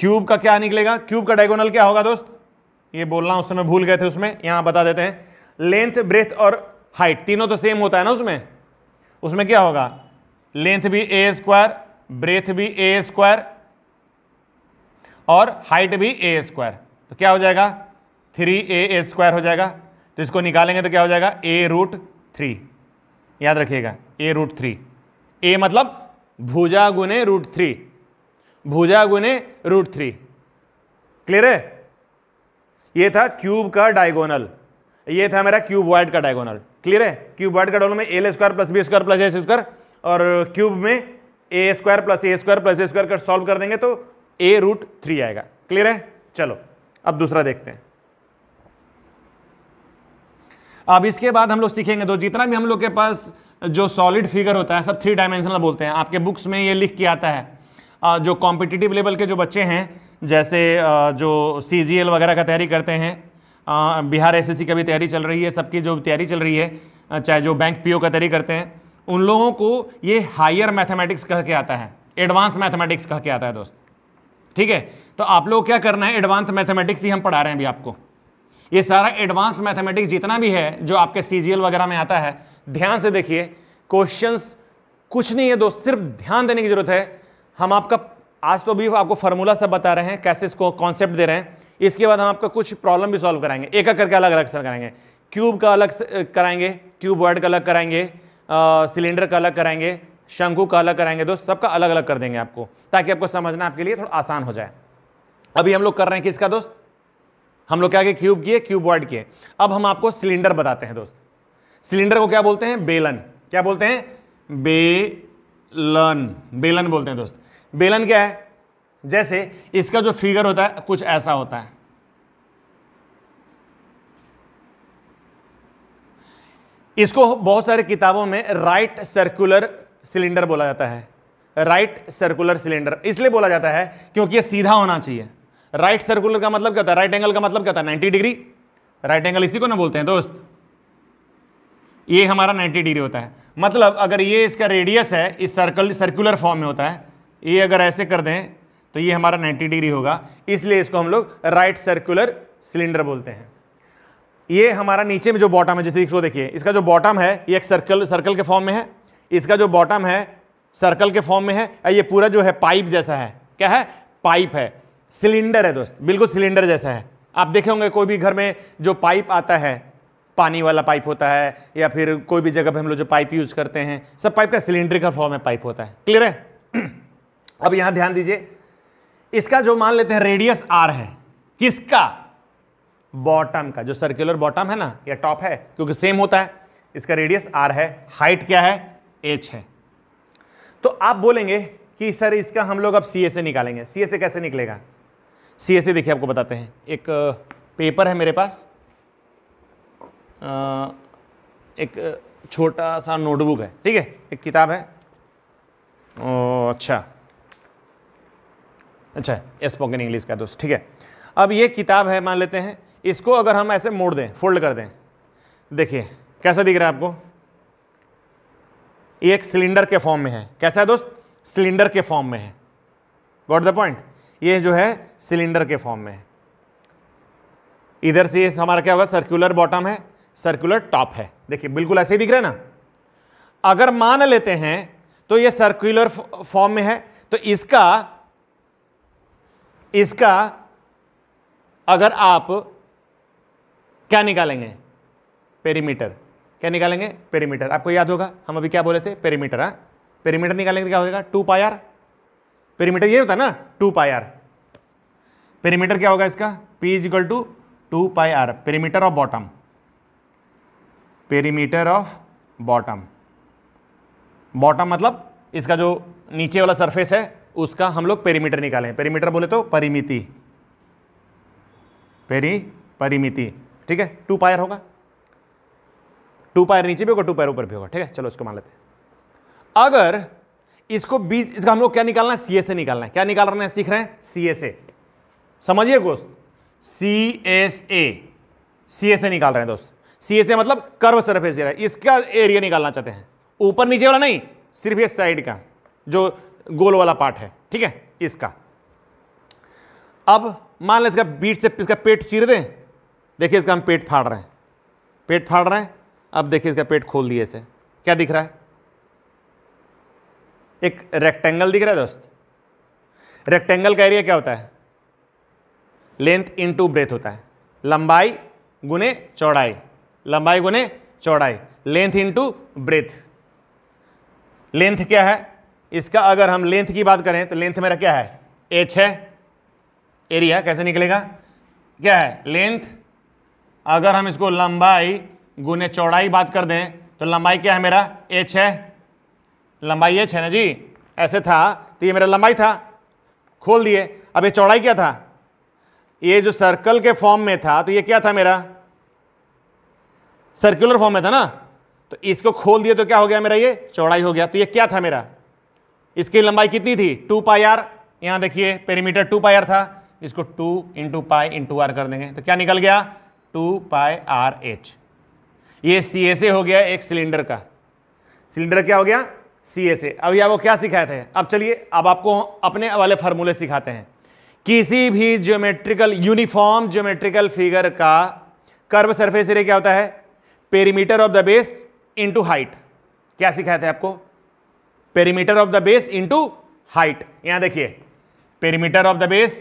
क्यूब का क्या निकलेगा क्यूब का डायगोनल क्या होगा दोस्त ये बोलना उस समय भूल गए थे उसमें यहां बता देते हैं लेंथ ब्रेथ और हाइट तीनों तो सेम होता है ना उसमें उसमें क्या होगा लेंथ भी ए स्क्वायर ब्रेथ भी ए स्क्वायर और हाइट भी ए स्क्वायर तो क्या हो जाएगा थ्री ए ए स्क्वायर हो जाएगा तो इसको निकालेंगे तो क्या हो जाएगा ए रूट थ्री याद रखिएगा ए रूट थ्री ए मतलब भुजा गुने रूट थ्री भुजा गुने रूट थ्री क्लियर है ये था क्यूब का डायगोनल ये था मेरा क्यूब वाइड का डायगोनल क्लियर है क्यूब वाइड का डायगोनल में L square plus B square plus S square और क्यूब में A square plus A square plus A square कर सॉल्व कर देंगे तो ए रूट थ्री आएगा क्लियर है चलो अब दूसरा देखते हैं अब इसके बाद हम लोग सीखेंगे तो जितना भी हम लोग के पास जो सॉलिड फिगर होता है सब थ्री डायमेंशनल बोलते हैं आपके बुक्स में ये लिख के आता है जो कॉम्पिटिटिव लेवल के जो बच्चे हैं जैसे जो सी वगैरह का तैयारी करते हैं बिहार एसएससी का भी तैयारी चल रही है सबकी जो तैयारी चल रही है चाहे जो बैंक पीओ का तैयारी करते हैं उन लोगों को ये हायर मैथमेटिक्स कह के आता है एडवांस मैथमेटिक्स कह के आता है दोस्त ठीक है तो आप लोग क्या करना है एडवांस मैथमेटिक्स ही हम पढ़ा रहे हैं अभी आपको ये सारा एडवांस मैथमेटिक्स जितना भी है जो आपके सी वगैरह में आता है ध्यान से देखिए क्वेश्चन कुछ नहीं है दोस्त सिर्फ ध्यान देने की जरूरत है हम आपका आज तो भी आपको फार्मूला सब बता रहे हैं कैसे इसको कॉन्सेप्ट दे रहे हैं इसके बाद हम आपका कुछ प्रॉब्लम भी सॉल्व कराएंगे एक एक करके अलग अलग सर कराएंगे क्यूब का अलग कराएंगे क्यूब वर्ड का अलग कराएंगे सिलेंडर का अलग कराएंगे शंकु का अलग कराएंगे दोस्त सबका अलग अलग कर देंगे आपको ताकि आपको समझना आपके लिए थोड़ा आसान हो जाए अभी हम लोग कर रहे हैं किसका दोस्त हम लोग क्या किए क्यूब किए क्यूब वर्ड किए अब हम आपको सिलेंडर बताते हैं दोस्त सिलेंडर को क्या बोलते हैं बेलन क्या बोलते हैं बेलन बेलन बोलते हैं दोस्त बेलन क्या है जैसे इसका जो फिगर होता है कुछ ऐसा होता है इसको बहुत सारे किताबों में राइट सर्कुलर सिलेंडर बोला जाता है राइट सर्कुलर सिलेंडर इसलिए बोला जाता है क्योंकि ये सीधा होना चाहिए राइट सर्कुलर का मतलब क्या होता है राइट एंगल का मतलब क्या होता है 90 डिग्री राइट एंगल इसी को ना बोलते हैं दोस्त ये हमारा 90 डिग्री होता है मतलब अगर ये इसका रेडियस है इस सर्कल सर्कुलर फॉर्म में होता है ये अगर ऐसे कर दें तो ये हमारा 90 डिग्री होगा इसलिए इसको हम लोग राइट सर्कुलर सिलेंडर बोलते हैं ये हमारा नीचे में जो बॉटम है जैसे इसको देखिए इसका जो बॉटम है ये एक सर्कल सर्कल के फॉर्म में है इसका जो बॉटम है सर्कल के फॉर्म में है ये पूरा जो है पाइप जैसा है क्या है पाइप है सिलेंडर है दोस्त बिल्कुल सिलेंडर जैसा है आप देखे होंगे कोई भी घर में जो पाइप आता है पानी वाला पाइप होता है या फिर कोई भी जगह पे हम लोग जो पाइप यूज करते हैं सब पाइप का सिलेंडर का फॉर्म में पाइप होता है क्लियर है अब यहां ध्यान दीजिए इसका जो मान लेते हैं रेडियस आर है किसका बॉटम का जो सर्कुलर बॉटम है ना या टॉप है क्योंकि सेम होता है इसका रेडियस आर है हाइट क्या है एच है तो आप बोलेंगे कि सर इसका हम लोग अब सी से निकालेंगे सी से कैसे निकलेगा सी से देखिए आपको बताते हैं एक पेपर है मेरे पास एक छोटा सा नोटबुक है ठीक है एक किताब है ओ अच्छा अच्छा स्पोकन इंग्लिश का दोस्त ठीक है अब ये किताब है मान लेते हैं इसको अगर हम ऐसे मोड़ दें फोल्ड कर दें देखिए कैसा दिख रहा है आपको ये एक सिलेंडर के फॉर्म में है कैसा है दोस्त सिलेंडर के फॉर्म में है गॉट द पॉइंट ये जो है सिलेंडर के फॉर्म में है इधर से ये हमारा क्या होगा सर्कुलर बॉटम है सर्कुलर टॉप है देखिए बिल्कुल ऐसे ही दिख रहा है ना अगर मान लेते हैं तो ये सर्कुलर फॉर्म में है तो इसका इसका अगर आप क्या निकालेंगे पेरीमीटर क्या निकालेंगे पेरीमीटर आपको याद होगा हम अभी क्या बोले थे पेरीमीटर हाँ पेरीमीटर निकालेंगे क्या होगा टू पाई आर पेरीमीटर ये होता है ना टू पाई आर पेरीमीटर क्या होगा इसका P is equal to two pi R perimeter of bottom perimeter of bottom bottom मतलब इसका जो नीचे वाला सरफेस है उसका हम लोग पेरीमीटर निकालें पेरीमीटर बोले तो परिमिति पेरी परिमिति ठीक है टू पायर होगा टू पायर नीचे भी होगा टू पायर ऊपर भी होगा ठीक है चलो इसको मान लेते अगर इसको बीच इसका हम लोग क्या निकालना है सीएसए निकालना है क्या निकाल रहे हैं सीख रहे हैं सीएसए समझिए दोस्त सी एस ए सी एस ए निकाल रहे हैं दोस्त सी एस ए मतलब कर्व सरफेस एरिया इसका एरिया निकालना चाहते हैं ऊपर नीचे वाला नहीं सिर्फ ये साइड का जो गोल वाला पार्ट है ठीक है इसका अब मान लें इसका बीट से इसका पेट चीर दें देखिए इसका हम पेट फाड़ रहे हैं पेट फाड़ रहे हैं अब देखिए इसका पेट खोल दिए इसे क्या दिख रहा है एक रेक्टेंगल दिख रहा है दोस्त रेक्टेंगल का एरिया क्या होता है लेंथ इनटू ब्रेथ होता है लंबाई गुने चौड़ाई लंबाई गुने चौड़ाई लेंथ इनटू ब्रेथ लेंथ क्या है इसका अगर हम लेंथ की बात करें तो लेंथ मेरा क्या है एच है एरिया कैसे निकलेगा क्या है लेंथ अगर हम इसको लंबाई गुने चौड़ाई बात कर दें तो लंबाई क्या है मेरा एच है लंबाई एच है ना जी ऐसे था तो ये मेरा लंबाई था खोल दिए अब ये चौड़ाई क्या था ये जो सर्कल के फॉर्म में था तो ये क्या था मेरा सर्कुलर फॉर्म में था ना तो इसको खोल दिए तो क्या हो गया मेरा ये चौड़ाई हो गया तो ये क्या था मेरा इसकी लंबाई कितनी थी टू पाई आर यहां देखिए पेरीमीटर टू पाई आर था इसको two into pi into R कर देंगे तो क्या निकल गया टू पाई आर एच ये सी एस ए हो गया एक सिलेंडर का सिलेंडर क्या हो गया सी एस ए अभी आपको क्या सिखाए थे अब चलिए अब आपको अपने वाले फार्मूले सिखाते हैं किसी भी ज्योमेट्रिकल यूनिफॉर्म ज्योमेट्रिकल फिगर का कर्व सरफेस एरिया क्या होता है perimeter of the base into height क्या सिखाया था आपको perimeter of the base into height यहां देखिए perimeter of the base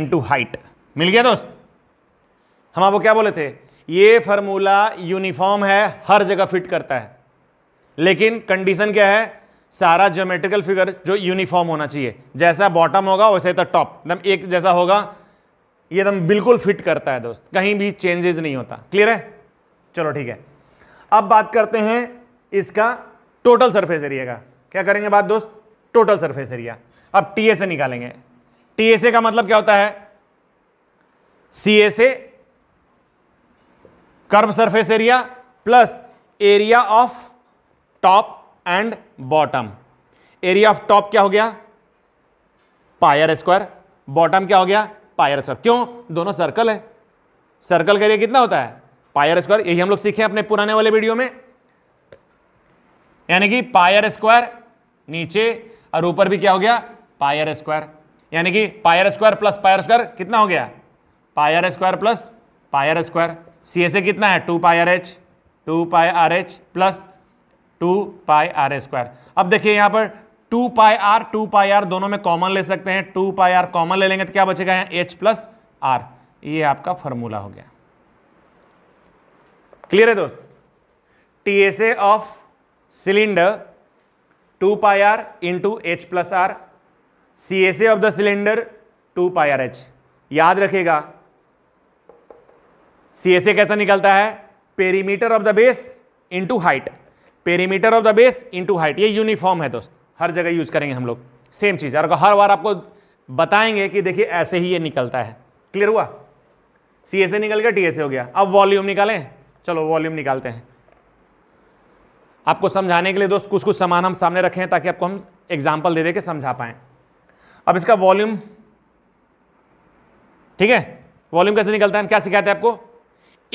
into height मिल गया दोस्त हम आपको क्या बोले थे ये फॉर्मूला यूनिफॉर्म है हर जगह फिट करता है लेकिन कंडीशन क्या है सारा ज्योमेट्रिकल फिगर जो यूनिफॉर्म होना चाहिए जैसा बॉटम होगा वैसे तो टॉप एकदम एक जैसा होगा ये एकदम बिल्कुल फिट करता है दोस्त कहीं भी चेंजेस नहीं होता क्लियर है चलो ठीक है अब बात करते हैं इसका टोटल सरफेस एरिया का क्या करेंगे बात दोस्त टोटल सरफेस एरिया अब टी एस ए निकालेंगे टी एस ए का मतलब क्या होता है C S A curve surface area plus area of top and bottom area of top क्या हो गया पायर स्क्वायर बॉटम क्या हो गया पायर स्क्वायर क्यों दोनों सर्कल है सर्कल का एरिया कितना होता है पायर स्क्वायर यही हम लोग सीखे अपने पुराने वाले वीडियो में यानी कि पायर स्क्वायर नीचे और ऊपर भी क्या हो गया पायर स्क्वायर यानी कि pi r square plus pi r square कितना हो गया pi r square plus pi r square C S A कितना है two pi R H two pi R H plus two pi are square अब देखिए यहां पर two pi are two pi R दोनों में कॉमन ले सकते हैं टू पाई आर कॉमन ले लेंगे तो क्या बचेगा यहां एच प्लस आर ये आपका फॉर्मूला हो गया क्लियर है दोस्त T S A of cylinder 2 pi r into h plus r CSA of the cylinder 2 pi R H याद रखेगा CSA कैसा निकलता है perimeter of the base into height perimeter of the base into height ये uniform है दोस्त हर जगह use करेंगे हम लोग सेम चीज़ और हर बार आपको बताएंगे कि देखिए ऐसे ही ये निकलता है क्लियर हुआ सी निकल गया टी हो गया अब वॉल्यूम निकालें चलो वॉल्यूम निकालते हैं आपको समझाने के लिए दोस्त कुछ कुछ सामान हम सामने रखे हैं ताकि आपको हम एग्जाम्पल दे दे के समझा पाए अब इसका वॉल्यूम ठीक है वॉल्यूम कैसे निकलता है हम क्या सिखाते हैं आपको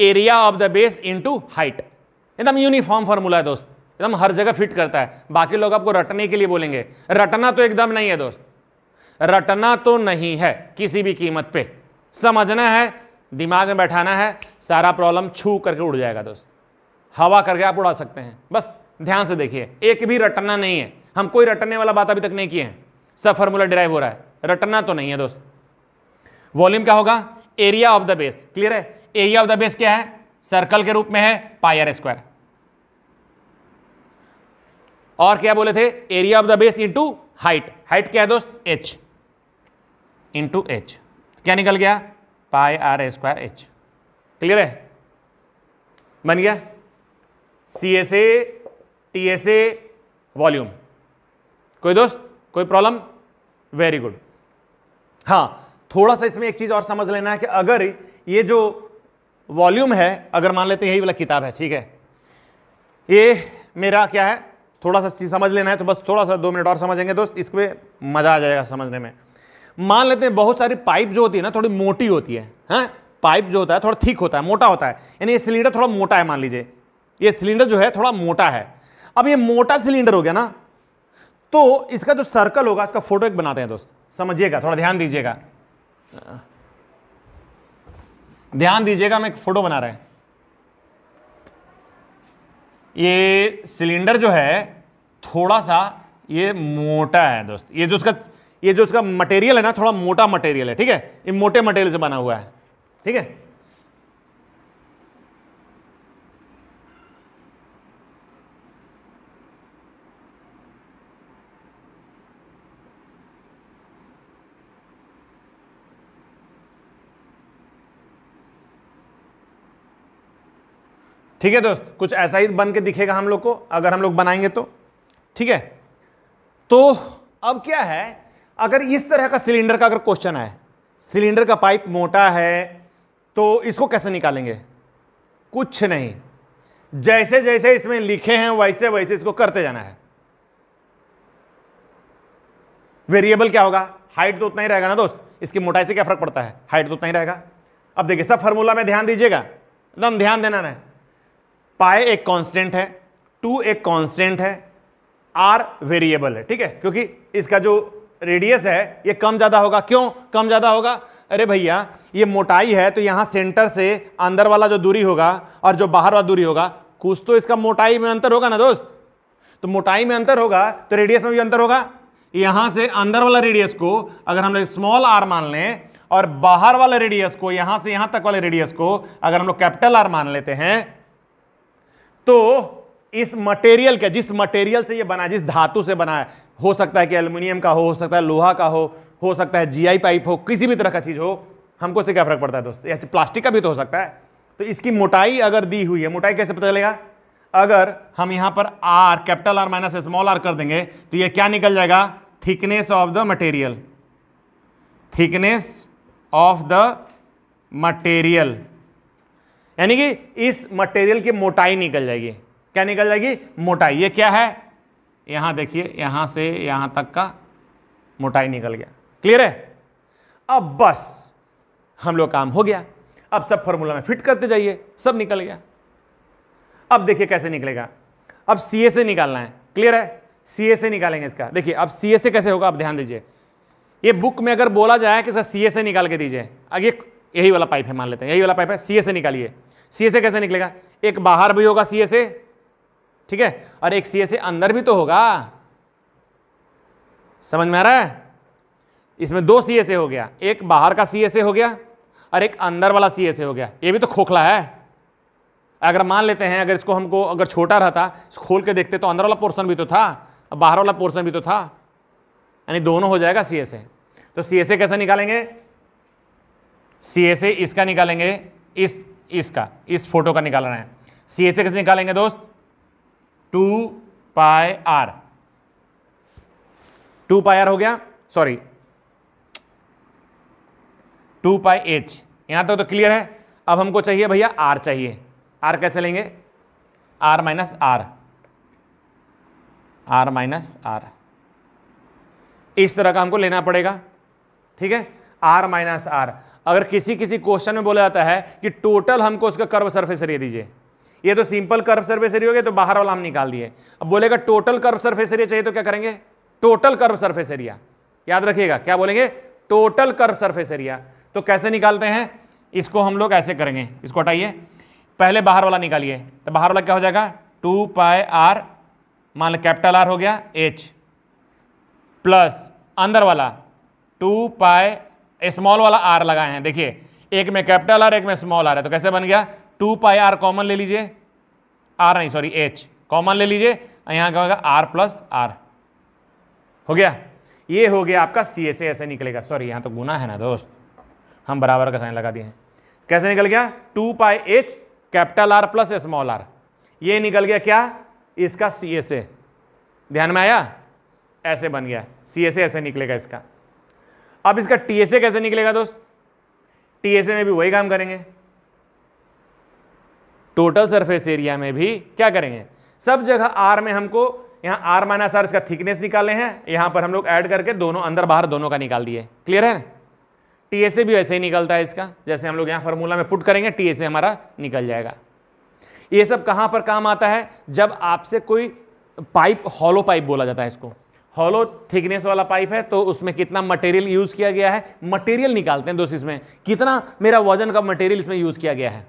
area of the base to height एकदम यूनिफॉर्म फॉर्मूला है दोस्त एकदम हर जगह फिट करता है बाकी लोग आपको रटने के लिए बोलेंगे रटना तो एकदम नहीं है दोस्त रटना तो नहीं है किसी भी कीमत पे समझना है दिमाग में बैठाना है सारा प्रॉब्लम छू करके उड़ जाएगा दोस्त हवा करके आप उड़ा सकते हैं बस ध्यान से देखिए एक भी रटना नहीं है हम कोई रटने वाला बात अभी तक नहीं किए हैं सब फॉर्मूला डिराइव हो रहा है रटना तो नहीं है दोस्त वॉल्यूम क्या होगा area of the base clear है एरिया ऑफ द बेस क्या है सर्कल के रूप में है पायर स्क्वायर और क्या बोले थे area of the base into height height क्या है दोस्त एच इंटू एच क्या निकल गया pi are square H clear है बन गया C S A T S A volume कोई दोस्त कोई प्रॉब्लम वेरी गुड हाँ थोड़ा सा इसमें एक चीज़ और समझ लेना है कि अगर ये जो वॉल्यूम है अगर मान लेते हैं यही वाला किताब है ठीक है ये मेरा क्या है थोड़ा सा चीज़ समझ लेना है तो बस थोड़ा सा दो मिनट और समझेंगे दोस्त पर मज़ा आ जाएगा समझने में मान लेते हैं बहुत सारी पाइप जो होती है ना थोड़ी मोटी होती है हैं हाँ? पाइप जो होता है थोड़ा ठीक होता है मोटा होता है यानी ये सिलेंडर थोड़ा मोटा है मान लीजिए ये सिलेंडर जो है थोड़ा मोटा है अब ये मोटा सिलेंडर हो गया ना तो इसका जो सर्कल होगा इसका फोटो एक बनाते हैं दोस्त समझिएगा थोड़ा ध्यान दीजिएगा ध्यान दीजिएगा हम एक फोटो बना रहे हैं ये सिलेंडर जो है थोड़ा सा ये मोटा है दोस्त ये जो उसका ये जो उसका मटेरियल है ना थोड़ा मोटा मटेरियल है ठीक है ये मोटे मटेरियल से बना हुआ है ठीक है ठीक है दोस्त कुछ ऐसा ही बन के दिखेगा हम लोग को अगर हम लोग बनाएंगे तो ठीक है तो अब क्या है अगर इस तरह का सिलेंडर का अगर क्वेश्चन आए सिलेंडर का पाइप मोटा है तो इसको कैसे निकालेंगे कुछ नहीं जैसे जैसे इसमें लिखे हैं वैसे वैसे इसको करते जाना है वेरिएबल क्या होगा हाइट तो उतना ही रहेगा ना दोस्त इसकी मोटाई से क्या फर्क पड़ता है हाइट तो उतना ही रहेगा अब देखिए सब फॉर्मूला में ध्यान दीजिएगा एकदम ध्यान देना है पाए एक कांस्टेंट है टू एक कांस्टेंट है आर वेरिएबल है ठीक है क्योंकि इसका जो रेडियस है ये कम ज़्यादा होगा क्यों कम ज़्यादा होगा अरे भैया ये मोटाई है तो यहाँ सेंटर से अंदर वाला जो दूरी होगा और जो बाहर वाला दूरी होगा कुछ तो इसका मोटाई में अंतर होगा ना दोस्त तो मोटाई में अंतर होगा तो रेडियस में भी अंतर होगा यहाँ से अंदर वाला रेडियस को अगर हम लोग स्मॉल आर मान लें और बाहर वाले रेडियस को यहाँ से यहाँ तक वाले रेडियस को अगर हम लोग कैपिटल आर मान लेते हैं तो इस मटेरियल का जिस मटेरियल से ये बना जिस धातु से बना है हो सकता है कि एल्यूमिनियम का हो हो सकता है लोहा का हो हो सकता है जीआई पाइप हो किसी भी तरह का चीज़ हो हमको से क्या फर्क पड़ता है दोस्त या प्लास्टिक का भी तो हो सकता है तो इसकी मोटाई अगर दी हुई है मोटाई कैसे पता चलेगा अगर हम यहां पर R capital R minus small R कर देंगे तो यह क्या निकल जाएगा thickness of the material thickness of the material यानी कि इस मटेरियल की मोटाई निकल जाएगी क्या निकल जाएगी मोटाई ये क्या है यहां देखिए यहां से यहां तक का मोटाई निकल गया क्लियर है अब बस हम लोग काम हो गया अब सब फॉर्मूला में फिट करते जाइए सब निकल गया अब देखिए कैसे निकलेगा अब सी से निकालना है क्लियर है सी से निकालेंगे इसका देखिए अब सी से कैसे होगा आप ध्यान दीजिए ये बुक में अगर बोला जाए कि सर सी से निकाल के दीजिए अब ये यही वाला पाइप है मान लेते हैं यही वाला पाइप है सी से निकालिए सी से कैसे निकलेगा एक बाहर भी होगा सी से ठीक है और एक सी से अंदर भी तो होगा समझ में आ रहा है इसमें दो सी हो गया एक बाहर का सी हो गया और एक अंदर वाला सी हो गया ये भी तो खोखला है अगर मान लेते हैं अगर इसको हमको अगर छोटा रहता खोल के देखते तो अंदर वाला पोर्सन भी तो था और बाहर वाला पोर्सन भी तो था यानी दोनों हो जाएगा सी तो सी कैसे निकालेंगे सी एस ए इसका निकालेंगे इस इसका इस फोटो का निकालना है सी एस ए कैसे निकालेंगे दोस्त two pi are two pi R हो गया सॉरी टू पाई एच यहां तक तो, तो क्लियर है अब हमको चाहिए भैया आर चाहिए आर कैसे लेंगे R minus R R minus R इस तरह का हमको लेना पड़ेगा ठीक है आर माइनस आर अगर किसी किसी क्वेश्चन में बोला जाता है कि टोटल हमको उसका कर्व सर्फेस एरिया दीजिए ये तो सिंपल कर्व सर्फेस एरिया हो गया तो बाहर वाला हम निकाल दिए अब बोलेगा टोटल कर्व सर्फेस एरिया चाहिए तो क्या करेंगे टोटल कर्व सर्फेस एरिया याद रखिएगा क्या बोलेंगे टोटल कर्व सर्फेस एरिया तो कैसे निकालते हैं इसको हम लोग ऐसे करेंगे इसको हटाइए पहले बाहर वाला निकालिए तो बाहर वाला क्या हो जाएगा टू पाए आर मान लो कैपिटल आर हो गया एच प्लस अंदर वाला टू पाए स्मॉल वाला आर लगाए हैं देखिए एक में कैपिटल आर एक में स्मॉल आर है तो कैसे बन गया टू पाई आर कॉमन ले लीजिए आर नहीं सॉरी एच कॉमन ले लीजिए यहां क्या होगा आर प्लस आर हो गया ये हो गया आपका सी एस ऐसे निकलेगा सॉरी यहां तो गुना है ना दोस्त हम बराबर का साइन लगा दिए हैं कैसे निकल गया two pi H capital R plus small R ये निकल गया क्या इसका सी एस ए ध्यान में आया ऐसे बन गया सी एस ऐसे निकलेगा इसका अब इसका टीएसए कैसे निकलेगा दोस्त टीएसए में भी वही काम करेंगे टोटल सरफेस एरिया में भी क्या करेंगे सब जगह आर में हमको यहां आर माइनस आर इसका थिकनेस निकाले हैं यहां पर हम लोग ऐड करके दोनों अंदर बाहर दोनों का निकाल दिए क्लियर है टीएसए भी वैसे ही निकलता है इसका जैसे हम लोग यहां फॉर्मूला में पुट करेंगे टीएसए हमारा निकल जाएगा ये सब कहां पर काम आता है जब आपसे कोई पाइप हॉलो पाइप बोला जाता है इसको हॉलो थिकनेस वाला पाइप है तो उसमें कितना मटेरियल यूज़ किया गया है मटेरियल निकालते हैं दोस्त इसमें कितना मेरा वजन का मटेरियल इसमें यूज़ किया गया है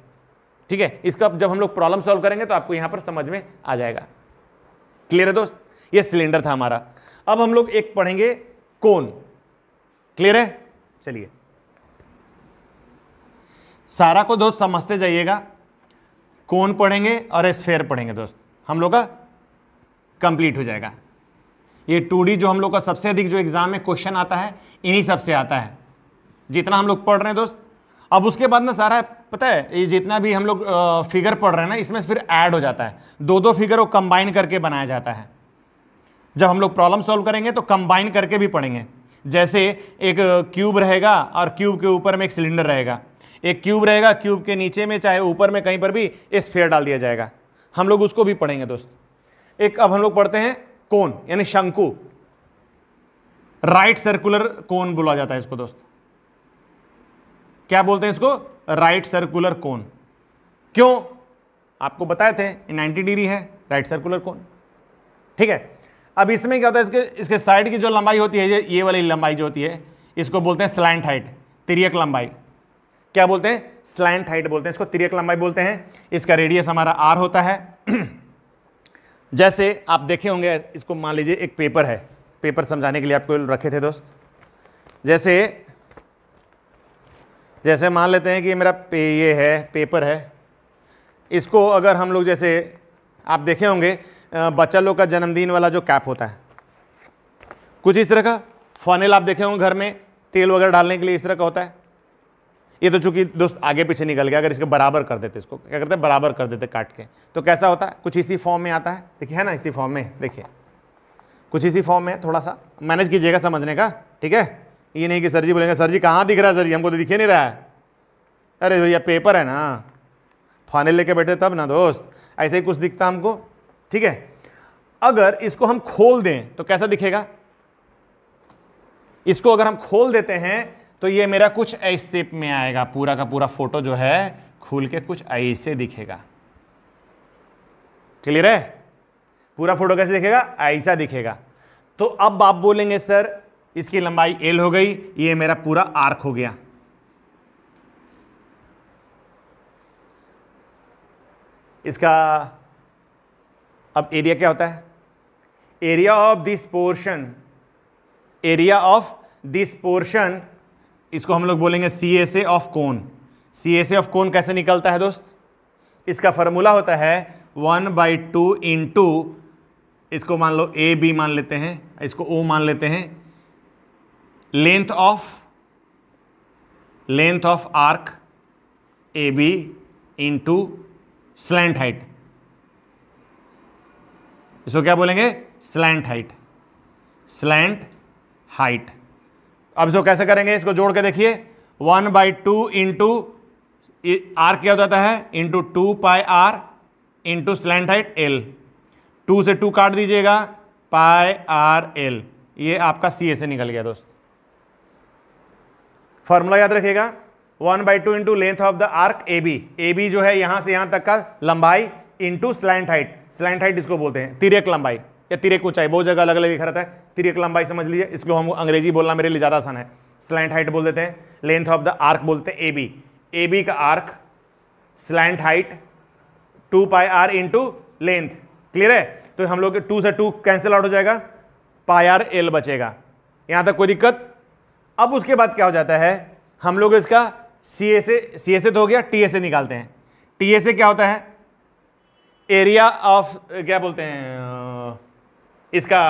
ठीक है इसका जब हम लोग प्रॉब्लम सॉल्व करेंगे तो आपको यहां पर समझ में आ जाएगा क्लियर है दोस्त ये सिलेंडर था हमारा अब हम लोग एक पढ़ेंगे कौन क्लियर है चलिए सारा को दोस्त समझते जाइएगा कौन पढ़ेंगे और स्फेयर पढ़ेंगे दोस्त हम लोग का कंप्लीट हो जाएगा ये टू जो हम लोग का सबसे अधिक जो एग्ज़ाम में क्वेश्चन आता है इन्हीं सबसे आता है जितना हम लोग पढ़ रहे हैं दोस्त अब उसके बाद ना सारा पता है ये जितना भी हम लोग फिगर पढ़ रहे हैं ना इसमें फिर ऐड हो जाता है दो दो फिगर को कंबाइन करके बनाया जाता है जब हम लोग प्रॉब्लम सॉल्व करेंगे तो कंबाइन करके भी पढ़ेंगे जैसे एक क्यूब रहेगा और क्यूब के ऊपर में एक सिलेंडर रहेगा एक क्यूब रहेगा क्यूब के नीचे में चाहे ऊपर में कहीं पर भी स्फेयर डाल दिया जाएगा हम लोग उसको भी पढ़ेंगे दोस्त एक अब हम लोग पढ़ते हैं कोन यानी शंकु राइट सर्कुलर कोन बोला जाता है इसको दोस्त क्या बोलते हैं इसको राइट सर्कुलर कोन क्यों आपको बताए थे 90 डिग्री है राइट सर्कुलर कोन ठीक है अब इसमें क्या होता है इसके इसके साइड की जो लंबाई होती है ये ये वाली लंबाई जो होती है इसको बोलते हैं स्लाइंट हाइट तिरक लंबाई क्या बोलते हैं स्लाइंट हाइट बोलते हैं इसको तिरक लंबाई बोलते हैं इसका रेडियस हमारा आर होता है जैसे आप देखे होंगे इसको मान लीजिए एक पेपर है पेपर समझाने के लिए आपको रखे थे दोस्त जैसे जैसे मान लेते हैं कि मेरा पे ये है पेपर है इसको अगर हम लोग जैसे आप देखे होंगे बच्चा लोग का जन्मदिन वाला जो कैप होता है कुछ इस तरह का फनल आप देखे होंगे घर में तेल वगैरह डालने के लिए इस तरह का होता है ये तो चूंकि दोस्त आगे पीछे निकल गया अगर इसके बराबर कर देते इसको क्या करते हैं बराबर कर देते काट के तो कैसा होता है कुछ इसी फॉर्म में आता है देखिए है ना इसी फॉर्म में देखिए कुछ इसी फॉर्म में थोड़ा सा मैनेज कीजिएगा समझने का ठीक है ये नहीं कि सर जी बोलेंगे सर जी कहाँ दिख रहा है सर जी हमको तो दिखे नहीं रहा है अरे भैया पेपर है ना फाइनल लेके बैठे तब ना दोस्त ऐसे ही कुछ दिखता हमको ठीक है अगर इसको हम खोल दें तो कैसा दिखेगा इसको अगर हम खोल देते हैं तो ये मेरा कुछ ऐसे में आएगा पूरा का पूरा फोटो जो है खुल के कुछ ऐसे दिखेगा क्लियर है पूरा फोटो कैसे दिखेगा ऐसा दिखेगा तो अब आप बोलेंगे सर इसकी लंबाई एल हो गई ये मेरा पूरा आर्क हो गया इसका अब एरिया क्या होता है area of this portion area of this portion इसको हम लोग बोलेंगे C S A of cone C S A of cone कैसे निकलता है दोस्त इसका फॉर्मूला होता है one by two into इसको मान लो ए बी मान लेते हैं इसको ओ मान लेते हैं length of length of arc A B into slant height इसको क्या बोलेंगे स्लैंट हाइट स्लैंट हाइट अब इसको कैसे करेंगे इसको जोड़ के देखिए one by two into R क्या हो जाता है into two pi R into slant height L two से टू काट दीजिएगा पाई आर एल ये आपका सी से निकल गया दोस्त फॉर्मूला याद रखिएगा one by two into length of the arc A B A B जो है यहां से यहां तक का लंबाई into slant height slant height इसको बोलते हैं तिरक लंबाई या तिरक ऊंचाई बहुत जगह अलग अलग लिखा रहता है तिरक लंबाई समझ लीजिए इसको हम अंग्रेजी बोलना मेरे लिए ज़्यादा आसान है स्लैंड हाइट बोल देते हैं लेंथ ऑफ द आर्क बोलते हैं ए बी ए बी का arc slant height two pi are to length clear है तो हम लोग टू से टू कैंसिल आउट हो जाएगा पाई आर एल बचेगा यहां तक कोई दिक्कत अब उसके बाद क्या हो जाता है हम लोग इसका सी एस ए सी एस ए तो हो गया टी एस ए निकालते हैं टी एस ए क्या होता है एरिया ऑफ क्या बोलते हैं इसका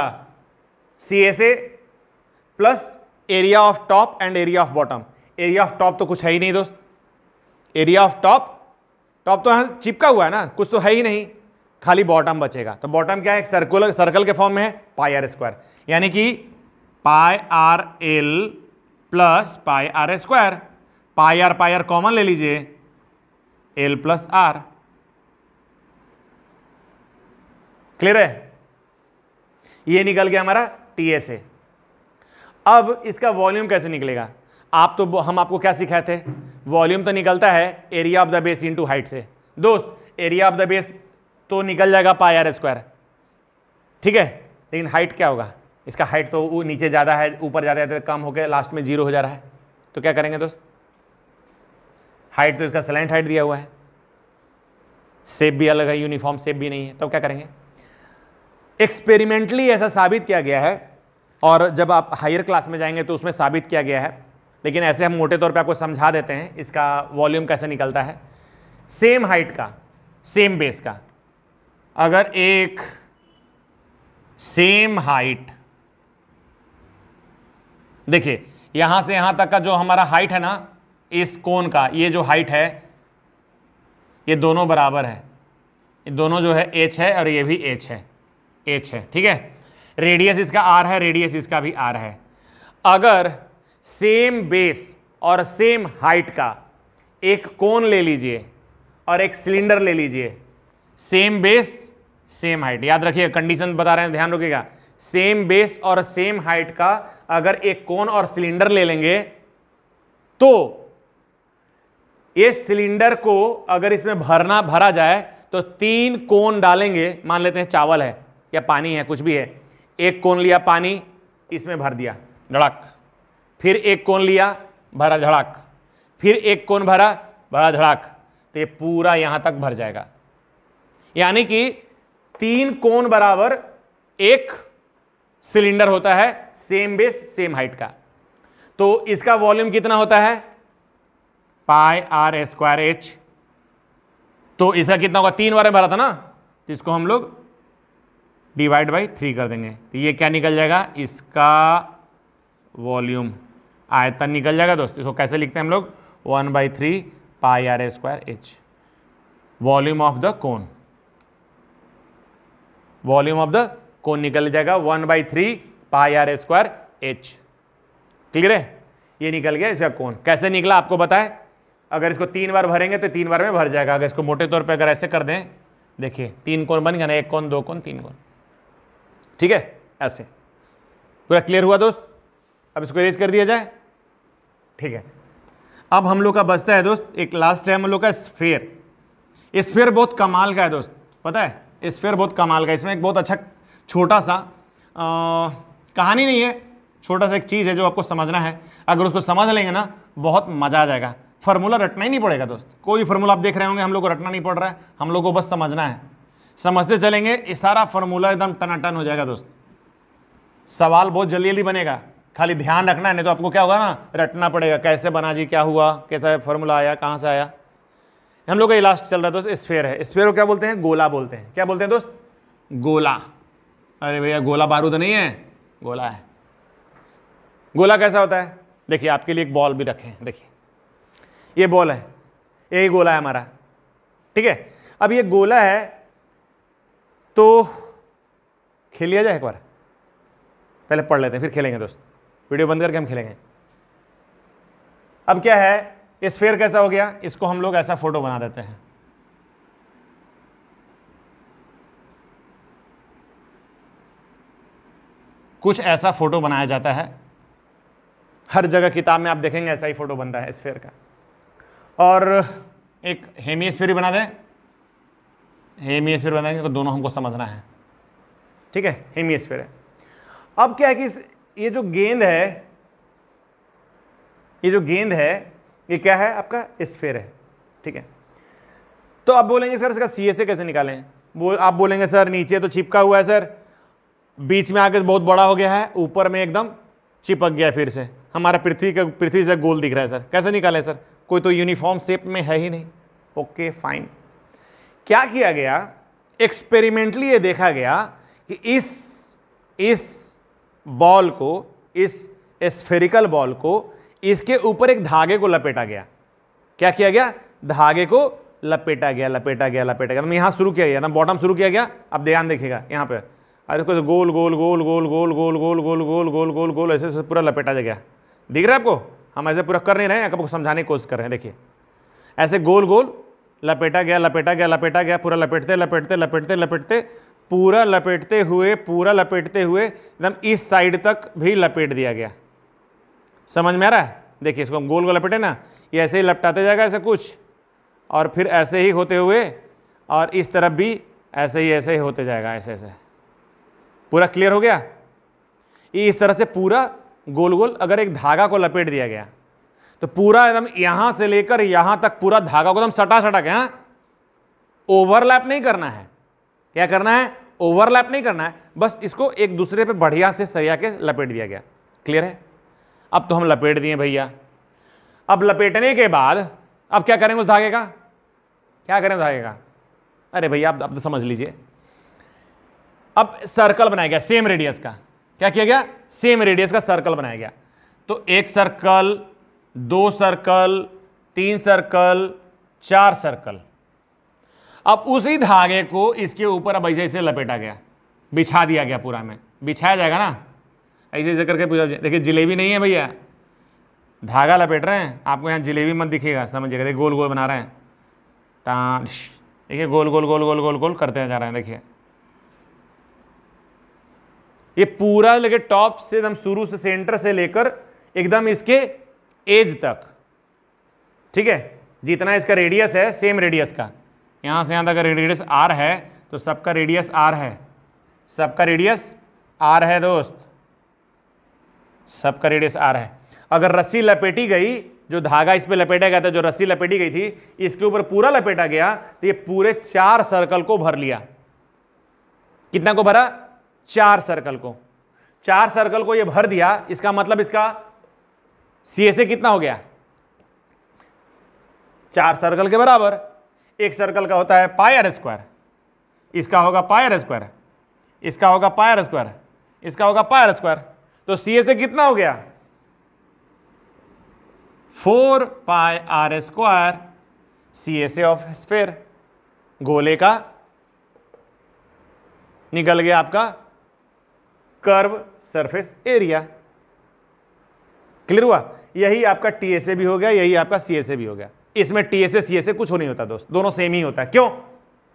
C S A plus area of top and area of bottom area of top तो कुछ है ही नहीं दोस्त एरिया ऑफ टॉप टॉप तो, तो यहाँ चिपका हुआ है ना कुछ तो है ही नहीं खाली बॉटम बचेगा तो बॉटम क्या है सर्कुलर सर्कल के फॉर्म में है पाई आर स्क्वायर यानी कि pi r l plus pi are square pi r pi r common ले लीजिए एल प्लस आर क्लियर है ये निकल गया हमारा टी एस ए अब इसका वॉल्यूम कैसे निकलेगा आप तो हम आपको क्या सिखाए थे वॉल्यूम तो निकलता है area of the base into height से दोस्त एरिया ऑफ द बेस तो निकल जाएगा पाई आर स्क्वायर ठीक है लेकिन हाइट क्या होगा इसका हाइट तो नीचे ज़्यादा है ऊपर ज़्यादा है तो कम होकर लास्ट में जीरो हो जा रहा है तो क्या करेंगे दोस्त हाइट तो इसका सलेंट हाइट दिया हुआ है सेप भी अलग है यूनिफॉर्म सेप भी नहीं है तो क्या करेंगे एक्सपेरिमेंटली ऐसा साबित किया गया है और जब आप हायर क्लास में जाएंगे तो उसमें साबित किया गया है लेकिन ऐसे हम मोटे तौर पे आपको समझा देते हैं इसका वॉल्यूम कैसे निकलता है सेम हाइट का सेम बेस का अगर एक सेम हाइट देखिए यहां से यहां तक का जो हमारा हाइट है ना इस कोन का ये जो हाइट है ये दोनों बराबर है ये दोनों जो है एच है और ये भी एच है एच है ठीक है रेडियस इसका आर है रेडियस इसका भी आर है अगर सेम बेस और सेम हाइट का एक कोन ले लीजिए और एक सिलेंडर ले लीजिए सेम बेस सेम हाइट याद रखिए कंडीशन बता रहे हैं ध्यान रखिएगा सेम बेस और सेम हाइट का अगर एक कोन और सिलेंडर ले लेंगे तो इस सिलेंडर को अगर इसमें भरना भरा जाए तो तीन कोन डालेंगे मान लेते हैं चावल है या पानी है कुछ भी है एक कोन लिया पानी इसमें भर दिया धड़क फिर एक कोण लिया भरा धड़ाक फिर एक कोण भरा भरा धड़ाक तो ये पूरा यहां तक भर जाएगा यानी कि तीन कोण बराबर एक सिलेंडर होता है सेम बेस सेम हाइट का तो इसका वॉल्यूम कितना होता है पाई आर स्क्वायर एच तो इसका कितना होगा तीन बार में भरा था ना जिसको इसको हम लोग डिवाइड बाई थ्री कर देंगे तो ये क्या निकल जाएगा इसका वॉल्यूम आयतन निकल जाएगा दोस्त इसको कैसे लिखते हैं हम लोग one by three pi are square h volume of the cone volume of the cone निकल जाएगा one by three pi are square H clear है ये निकल गया इसका कोन कैसे निकला आपको बताएं अगर इसको तीन बार भरेंगे तो तीन बार में भर जाएगा अगर इसको मोटे तौर पे अगर ऐसे कर दें देखिए तीन कोन बन गया ना एक कोन दो कोन तीन कोन ठीक है ऐसे पूरा क्लियर हुआ दोस्त अब इसको रेज कर दिया जाए ठीक है अब हम लोग का बचता है दोस्त एक लास्ट है हम लोग का स्फेयर स्फेयर बहुत कमाल का है दोस्त पता है स्फेयर बहुत कमाल का इसमें एक बहुत अच्छा छोटा सा आ, कहानी नहीं है छोटा सा एक चीज़ है जो आपको समझना है अगर उसको समझ लेंगे ना बहुत मज़ा आ जाएगा फार्मूला रटना ही नहीं पड़ेगा दोस्त कोई भी फार्मूला आप देख रहे होंगे हम लोग को रटना नहीं पड़ रहा है हम लोग को बस समझना है समझते चलेंगे ये सारा फार्मूला एकदम टनाटन हो जाएगा दोस्त सवाल बहुत जल्दी जल्दी बनेगा खाली ध्यान रखना है नहीं तो आपको क्या होगा ना रटना पड़ेगा कैसे बना जी क्या हुआ कैसा फॉर्मूला आया कहाँ से आया हम लोग का लास्ट चल रहा है दोस्त स्फेयर है स्फेयर को क्या बोलते हैं गोला बोलते हैं क्या बोलते हैं दोस्त गोला अरे भैया गोला बारूद तो नहीं है गोला है गोला कैसा होता है देखिए आपके लिए एक बॉल भी रखे देखिए ये बॉल है यही गोला है हमारा ठीक है अब ये गोला है तो खेल लिया जाए एक बार पहले पढ़ लेते हैं फिर खेलेंगे दोस्त वीडियो बंद करके हम खेलेंगे अब क्या है स्फेयर कैसा हो गया इसको हम लोग ऐसा फोटो बना देते हैं कुछ ऐसा फोटो बनाया जाता है हर जगह किताब में आप देखेंगे ऐसा ही फोटो बनता है स्फेयर का और एक हेमी स्फेयर बना दें हेमी स्फेयर बनाएंगे तो दोनों हमको समझना है ठीक है हेमी स्फेयर है अब क्या है कि ये जो गेंद है ये जो गेंद है ये क्या है आपका स्फेयर है ठीक है तो आप बोलेंगे सर इसका सी कैसे निकालें वो आप बोलेंगे सर नीचे तो चिपका हुआ है सर बीच में आके बहुत बड़ा हो गया है ऊपर में एकदम चिपक गया फिर से हमारा पृथ्वी का पृथ्वी से गोल दिख रहा है सर कैसे निकालें सर कोई तो यूनिफॉर्म शेप में है ही नहीं ओके फाइन क्या किया गया एक्सपेरिमेंटली ये देखा गया कि इस इस बॉल को इस स्फेरिकल बॉल को इसके ऊपर एक धागे को लपेटा गया क्या किया गया धागे को लपेटा गया लपेटा गया लपेटा गया यहां शुरू किया गया ना बॉटम शुरू किया गया अब ध्यान देखिएगा यहां पर अरे कुछ गोल गोल गोल गोल गोल गोल गोल गोल गोल गोल गोल गोल ऐसे पूरा लपेटा गया दिख रहा है आपको हम ऐसे पूरा कर नहीं रहे हैं आपको समझाने की कोशिश कर रहे हैं देखिए ऐसे गोल गोल लपेटा गया लपेटा गया लपेटा गया पूरा लपेटते लपेटते लपेटते लपेटते पूरा लपेटते हुए पूरा लपेटते हुए एकदम इस साइड तक भी लपेट दिया गया समझ में आ रहा है देखिए इसको हम गोल गोल लपेटे ना ये ऐसे ही लपटाते जाएगा ऐसे कुछ और फिर ऐसे ही होते हुए और इस तरफ भी ऐसे ही ऐसे ही होते जाएगा ऐसे ऐसे पूरा क्लियर हो गया ये इस तरह से पूरा गोल गोल अगर एक धागा को लपेट दिया गया तो पूरा एकदम यहाँ से लेकर यहाँ तक पूरा धागा को एकदम सटा सटा के हाँ, ओवरलैप नहीं करना है क्या करना है ओवरलैप नहीं करना है बस इसको एक दूसरे पे बढ़िया से सरिया के लपेट दिया गया क्लियर है अब तो हम लपेट दिए भैया अब लपेटने के बाद अब क्या करेंगे उस धागे का क्या करें धागे का अरे भैया आप अब तो समझ लीजिए अब सर्कल बनाया गया सेम रेडियस का क्या किया गया सेम रेडियस का सर्कल बनाया गया तो एक सर्कल दो सर्कल तीन सर्कल चार सर्कल अब उसी धागे को इसके ऊपर अब ऐसे ऐसे लपेटा गया बिछा दिया गया पूरा में बिछाया जाएगा ना ऐसे ऐसे करके पूछा देखिए जिलेबी नहीं है भैया धागा लपेट रहे हैं आपको यहाँ जिलेबी मत दिखेगा समझिएगा देखिए गोल गोल बना रहे हैं टाँच देखिए गोल गोल गोल गोल गोल गोल करते जा रहे हैं देखिए ये पूरा लेके टॉप से एकदम शुरू से सेंटर से लेकर एकदम इसके एज तक ठीक है जितना इसका रेडियस है सेम रेडियस का यहाँ से यहाँ तक रेडियस आर है तो सबका रेडियस आर है सबका रेडियस आर है दोस्त सबका रेडियस आर है अगर रस्सी लपेटी गई जो धागा इस पर लपेटा गया था जो रस्सी लपेटी गई थी इसके ऊपर पूरा लपेटा गया तो ये पूरे चार सर्कल को भर लिया कितना को भरा चार सर्कल को चार सर्कल को ये भर दिया इसका मतलब इसका सीएसए कितना हो गया चार सर्कल के बराबर एक सर्कल का होता है पायर स्क्वायर इसका होगा पायर स्क्वायर इसका होगा पायर स्क्वायर इसका होगा पायर स्क्वायर तो सी से कितना हो गया four pi are square C S of sphere गोले का निकल गया आपका कर्व सरफेस एरिया क्लियर हुआ यही आपका टी भी हो गया यही आपका सी भी हो गया इसमें टी एस सी एस कुछ हो नहीं होता दोस्त दोनों सेम ही होता है क्यों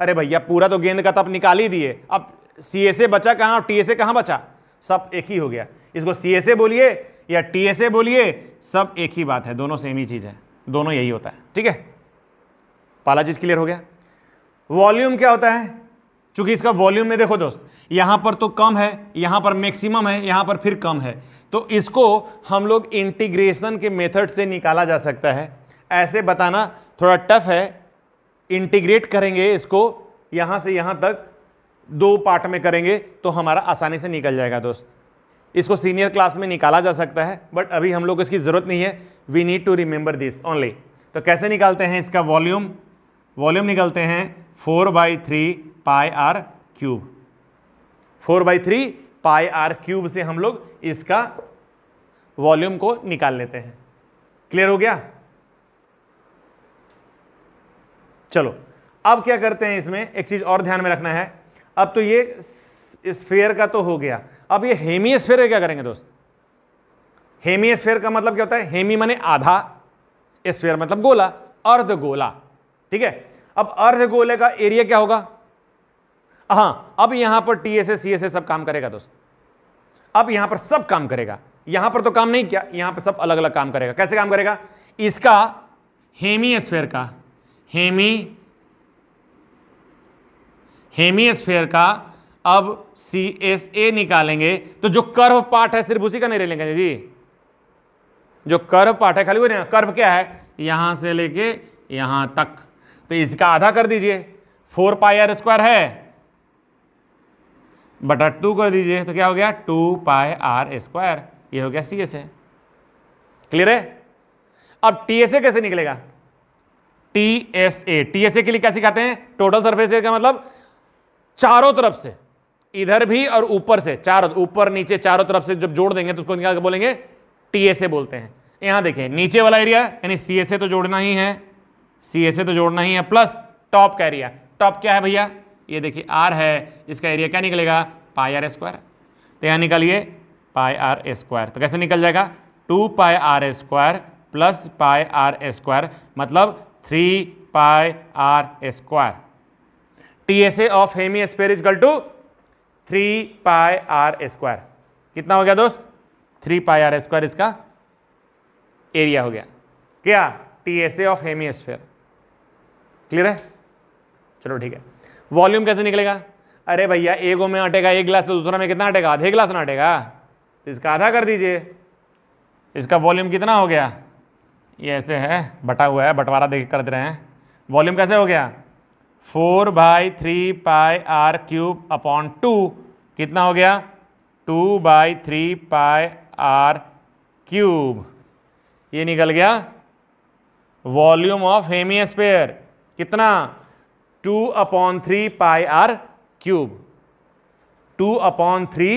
अरे भैया पूरा तो गेंद का तो आप निकाल ही दिए अब सी एस ए बचा कहाँ और टी एस ए कहाँ बचा सब एक ही हो गया इसको सी एस ए बोलिए या टी एस ए बोलिए सब एक ही बात है दोनों सेम ही चीज़ है दोनों यही होता है ठीक है पाला चीज़ क्लियर हो गया वॉल्यूम क्या होता है चूंकि इसका वॉल्यूम में देखो दोस्त यहाँ पर तो कम है यहाँ पर मैक्सिमम है यहाँ पर फिर कम है तो इसको हम लोग इंटीग्रेशन के मेथड से निकाला जा सकता है ऐसे बताना थोड़ा टफ है इंटीग्रेट करेंगे इसको यहाँ से यहाँ तक दो पार्ट में करेंगे तो हमारा आसानी से निकल जाएगा दोस्त इसको सीनियर क्लास में निकाला जा सकता है बट अभी हम लोग इसकी ज़रूरत नहीं है we need to remember this only तो कैसे निकालते हैं इसका वॉल्यूम वॉल्यूम निकालते हैं four by three pi r cube four by three pi r cube से हम लोग इसका वॉल्यूम को निकाल लेते हैं क्लियर हो गया चलो अब क्या करते हैं इसमें एक चीज़ और ध्यान में रखना है अब तो ये स्फेयर का तो हो गया अब ये हेमियस्फेयर क्या करेंगे दोस्त हेमियस्फेयर का मतलब क्या होता है हेमी माने आधा स्फेयर मतलब गोला अर्ध गोला ठीक है अब अर्ध गोले का एरिया क्या होगा हां अब यहां पर टीएसए सीएसए सब काम करेगा दोस्त अब यहां पर सब काम करेगा यहां पर तो काम नहीं किया यहां पर सब अलग अलग काम करेगा कैसे काम करेगा इसका हेमी स्फेयर का हेमी हेमी स्फेयर का अब सी एस ए निकालेंगे तो जो कर्व पार्ट है सिर्फ उसी का नहीं लेंगे जी जो कर्व पार्ट है खाली वो नहीं कर्व क्या है यहां से लेके यहां तक तो इसका आधा कर दीजिए फोर पाई आर स्क्वायर है बटा टू कर दीजिए तो क्या हो गया टू पाई आर स्क्वायर ये हो गया सी एस ए क्लियर है अब टी एस ए कैसे निकलेगा T S A T S A के लिए क्या सिखाते हैं टोटल सरफेस एरिया का मतलब चारों तरफ से इधर भी और ऊपर से चारों ऊपर नीचे चारों तरफ से जब जोड़ देंगे तो उसको निकाल के बोलेंगे टीएसए बोलते हैं यहां देखें नीचे वाला एरिया यानी सीएसए तो जोड़ना ही है सीएसए तो जोड़ना ही है प्लस टॉप का एरिया टॉप क्या है भैया ये देखिए आर है इसका एरिया क्या निकलेगा पाई आर स्क्वायर तो यहाँ निकालिए पाई आर स्क्वायर तो कैसे निकल जाएगा two pi are square plus pi are square मतलब three pi are square T S A of hemisphere equal to three pi are square कितना हो गया दोस्त थ्री पाई आर स्क्वायर इसका एरिया हो गया क्या T S A of hemisphere clear है चलो ठीक है वॉल्यूम कैसे निकलेगा अरे भैया एक में अटेगा एक गिलास तो दूसरा में कितना अटेगा आधे गिलास ना अटेगा तो इसका आधा कर दीजिए इसका वॉल्यूम कितना हो गया ये ऐसे है बटा हुआ है बंटवारा देख कर दे रहे हैं वॉल्यूम कैसे हो गया four by three pi r cube upon two कितना हो गया two by three pi r cube ये निकल गया वॉल्यूम ऑफ हेमी स्पेयर कितना two upon three pi r cube two upon three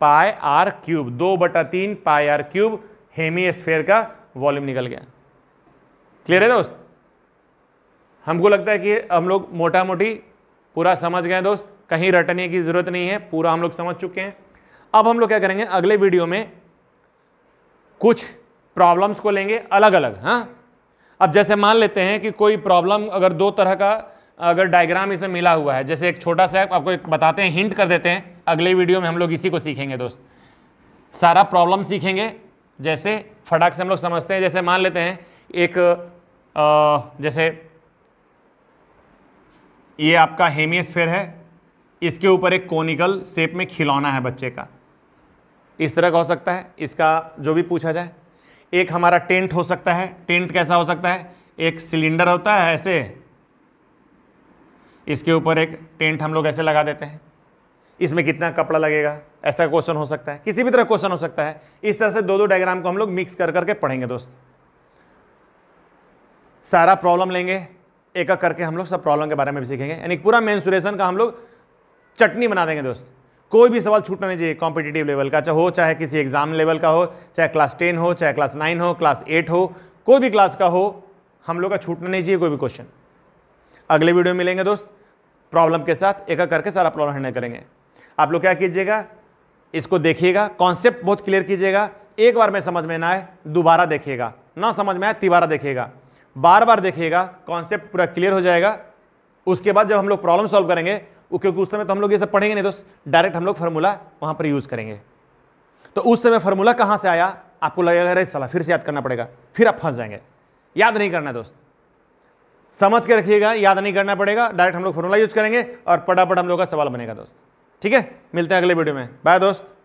pi r cube दो बटा तीन pi r cube hemisphere का वॉल्यूम निकल गया क्लियर है दोस्त हमको लगता है कि हम लोग मोटा मोटी पूरा समझ गए दोस्त कहीं रटने की ज़रूरत नहीं है पूरा हम लोग समझ चुके हैं अब हम लोग क्या करेंगे अगले वीडियो में कुछ प्रॉब्लम्स को लेंगे अलग अलग हाँ अब जैसे मान लेते हैं कि कोई प्रॉब्लम अगर दो तरह का अगर डायग्राम इसमें मिला हुआ है जैसे एक छोटा सा आपको एक बताते हैं हिंट कर देते हैं अगले वीडियो में हम लोग इसी को सीखेंगे दोस्त सारा प्रॉब्लम सीखेंगे जैसे फटाक से हम लोग समझते हैं जैसे मान लेते हैं एक आ, जैसे ये आपका हेमिस्फेयर है इसके ऊपर एक कोनिकल शेप में खिलौना है बच्चे का इस तरह का हो सकता है इसका जो भी पूछा जाए एक हमारा टेंट हो सकता है टेंट कैसा हो सकता है एक सिलेंडर होता है ऐसे इसके ऊपर एक टेंट हम लोग ऐसे लगा देते हैं इसमें कितना कपड़ा लगेगा ऐसा क्वेश्चन हो सकता है किसी भी तरह क्वेश्चन हो सकता है इस तरह से दो दो डायग्राम को हम लोग मिक्स कर करके पढ़ेंगे दोस्त सारा प्रॉब्लम लेंगे एक एक करके हम लोग सब प्रॉब्लम के बारे में भी सीखेंगे यानी पूरा मैंसुरेशन का हम लोग चटनी बना देंगे दोस्त कोई भी सवाल छूटना नहीं चाहिए कॉम्पिटिटिव लेवल का चाहे हो चाहे किसी एग्जाम लेवल का हो चाहे क्लास टेन हो चाहे क्लास नाइन हो क्लास एट हो कोई भी क्लास का हो हम लोग का छूटना नहीं चाहिए कोई भी क्वेश्चन अगले वीडियो में मिलेंगे दोस्त प्रॉब्लम के साथ एक एक करके सारा प्रॉब्लम हैंडल करेंगे आप लोग क्या कीजिएगा इसको देखिएगा कॉन्सेप्ट बहुत क्लियर कीजिएगा एक बार में समझ में ना आए दोबारा देखिएगा ना समझ में आए तिबारा देखिएगा बार बार देखिएगा कॉन्सेप्ट पूरा क्लियर हो जाएगा उसके बाद जब हम लोग प्रॉब्लम सॉल्व करेंगे क्योंकि उस समय तो हम लोग ये सब पढ़ेंगे नहीं तो डायरेक्ट हम लोग फार्मूला वहाँ पर यूज़ करेंगे तो उस समय फार्मूला कहाँ से आया आपको लगेगा अरे सलाह फिर से याद करना पड़ेगा फिर आप फंस जाएंगे याद नहीं करना दोस्त समझ के रखिएगा याद नहीं करना पड़ेगा डायरेक्ट हम लोग फार्मूला यूज करेंगे और पटापट हम लोग का सवाल बनेगा दोस्त ठीक है मिलते हैं अगले वीडियो में बाय दोस्त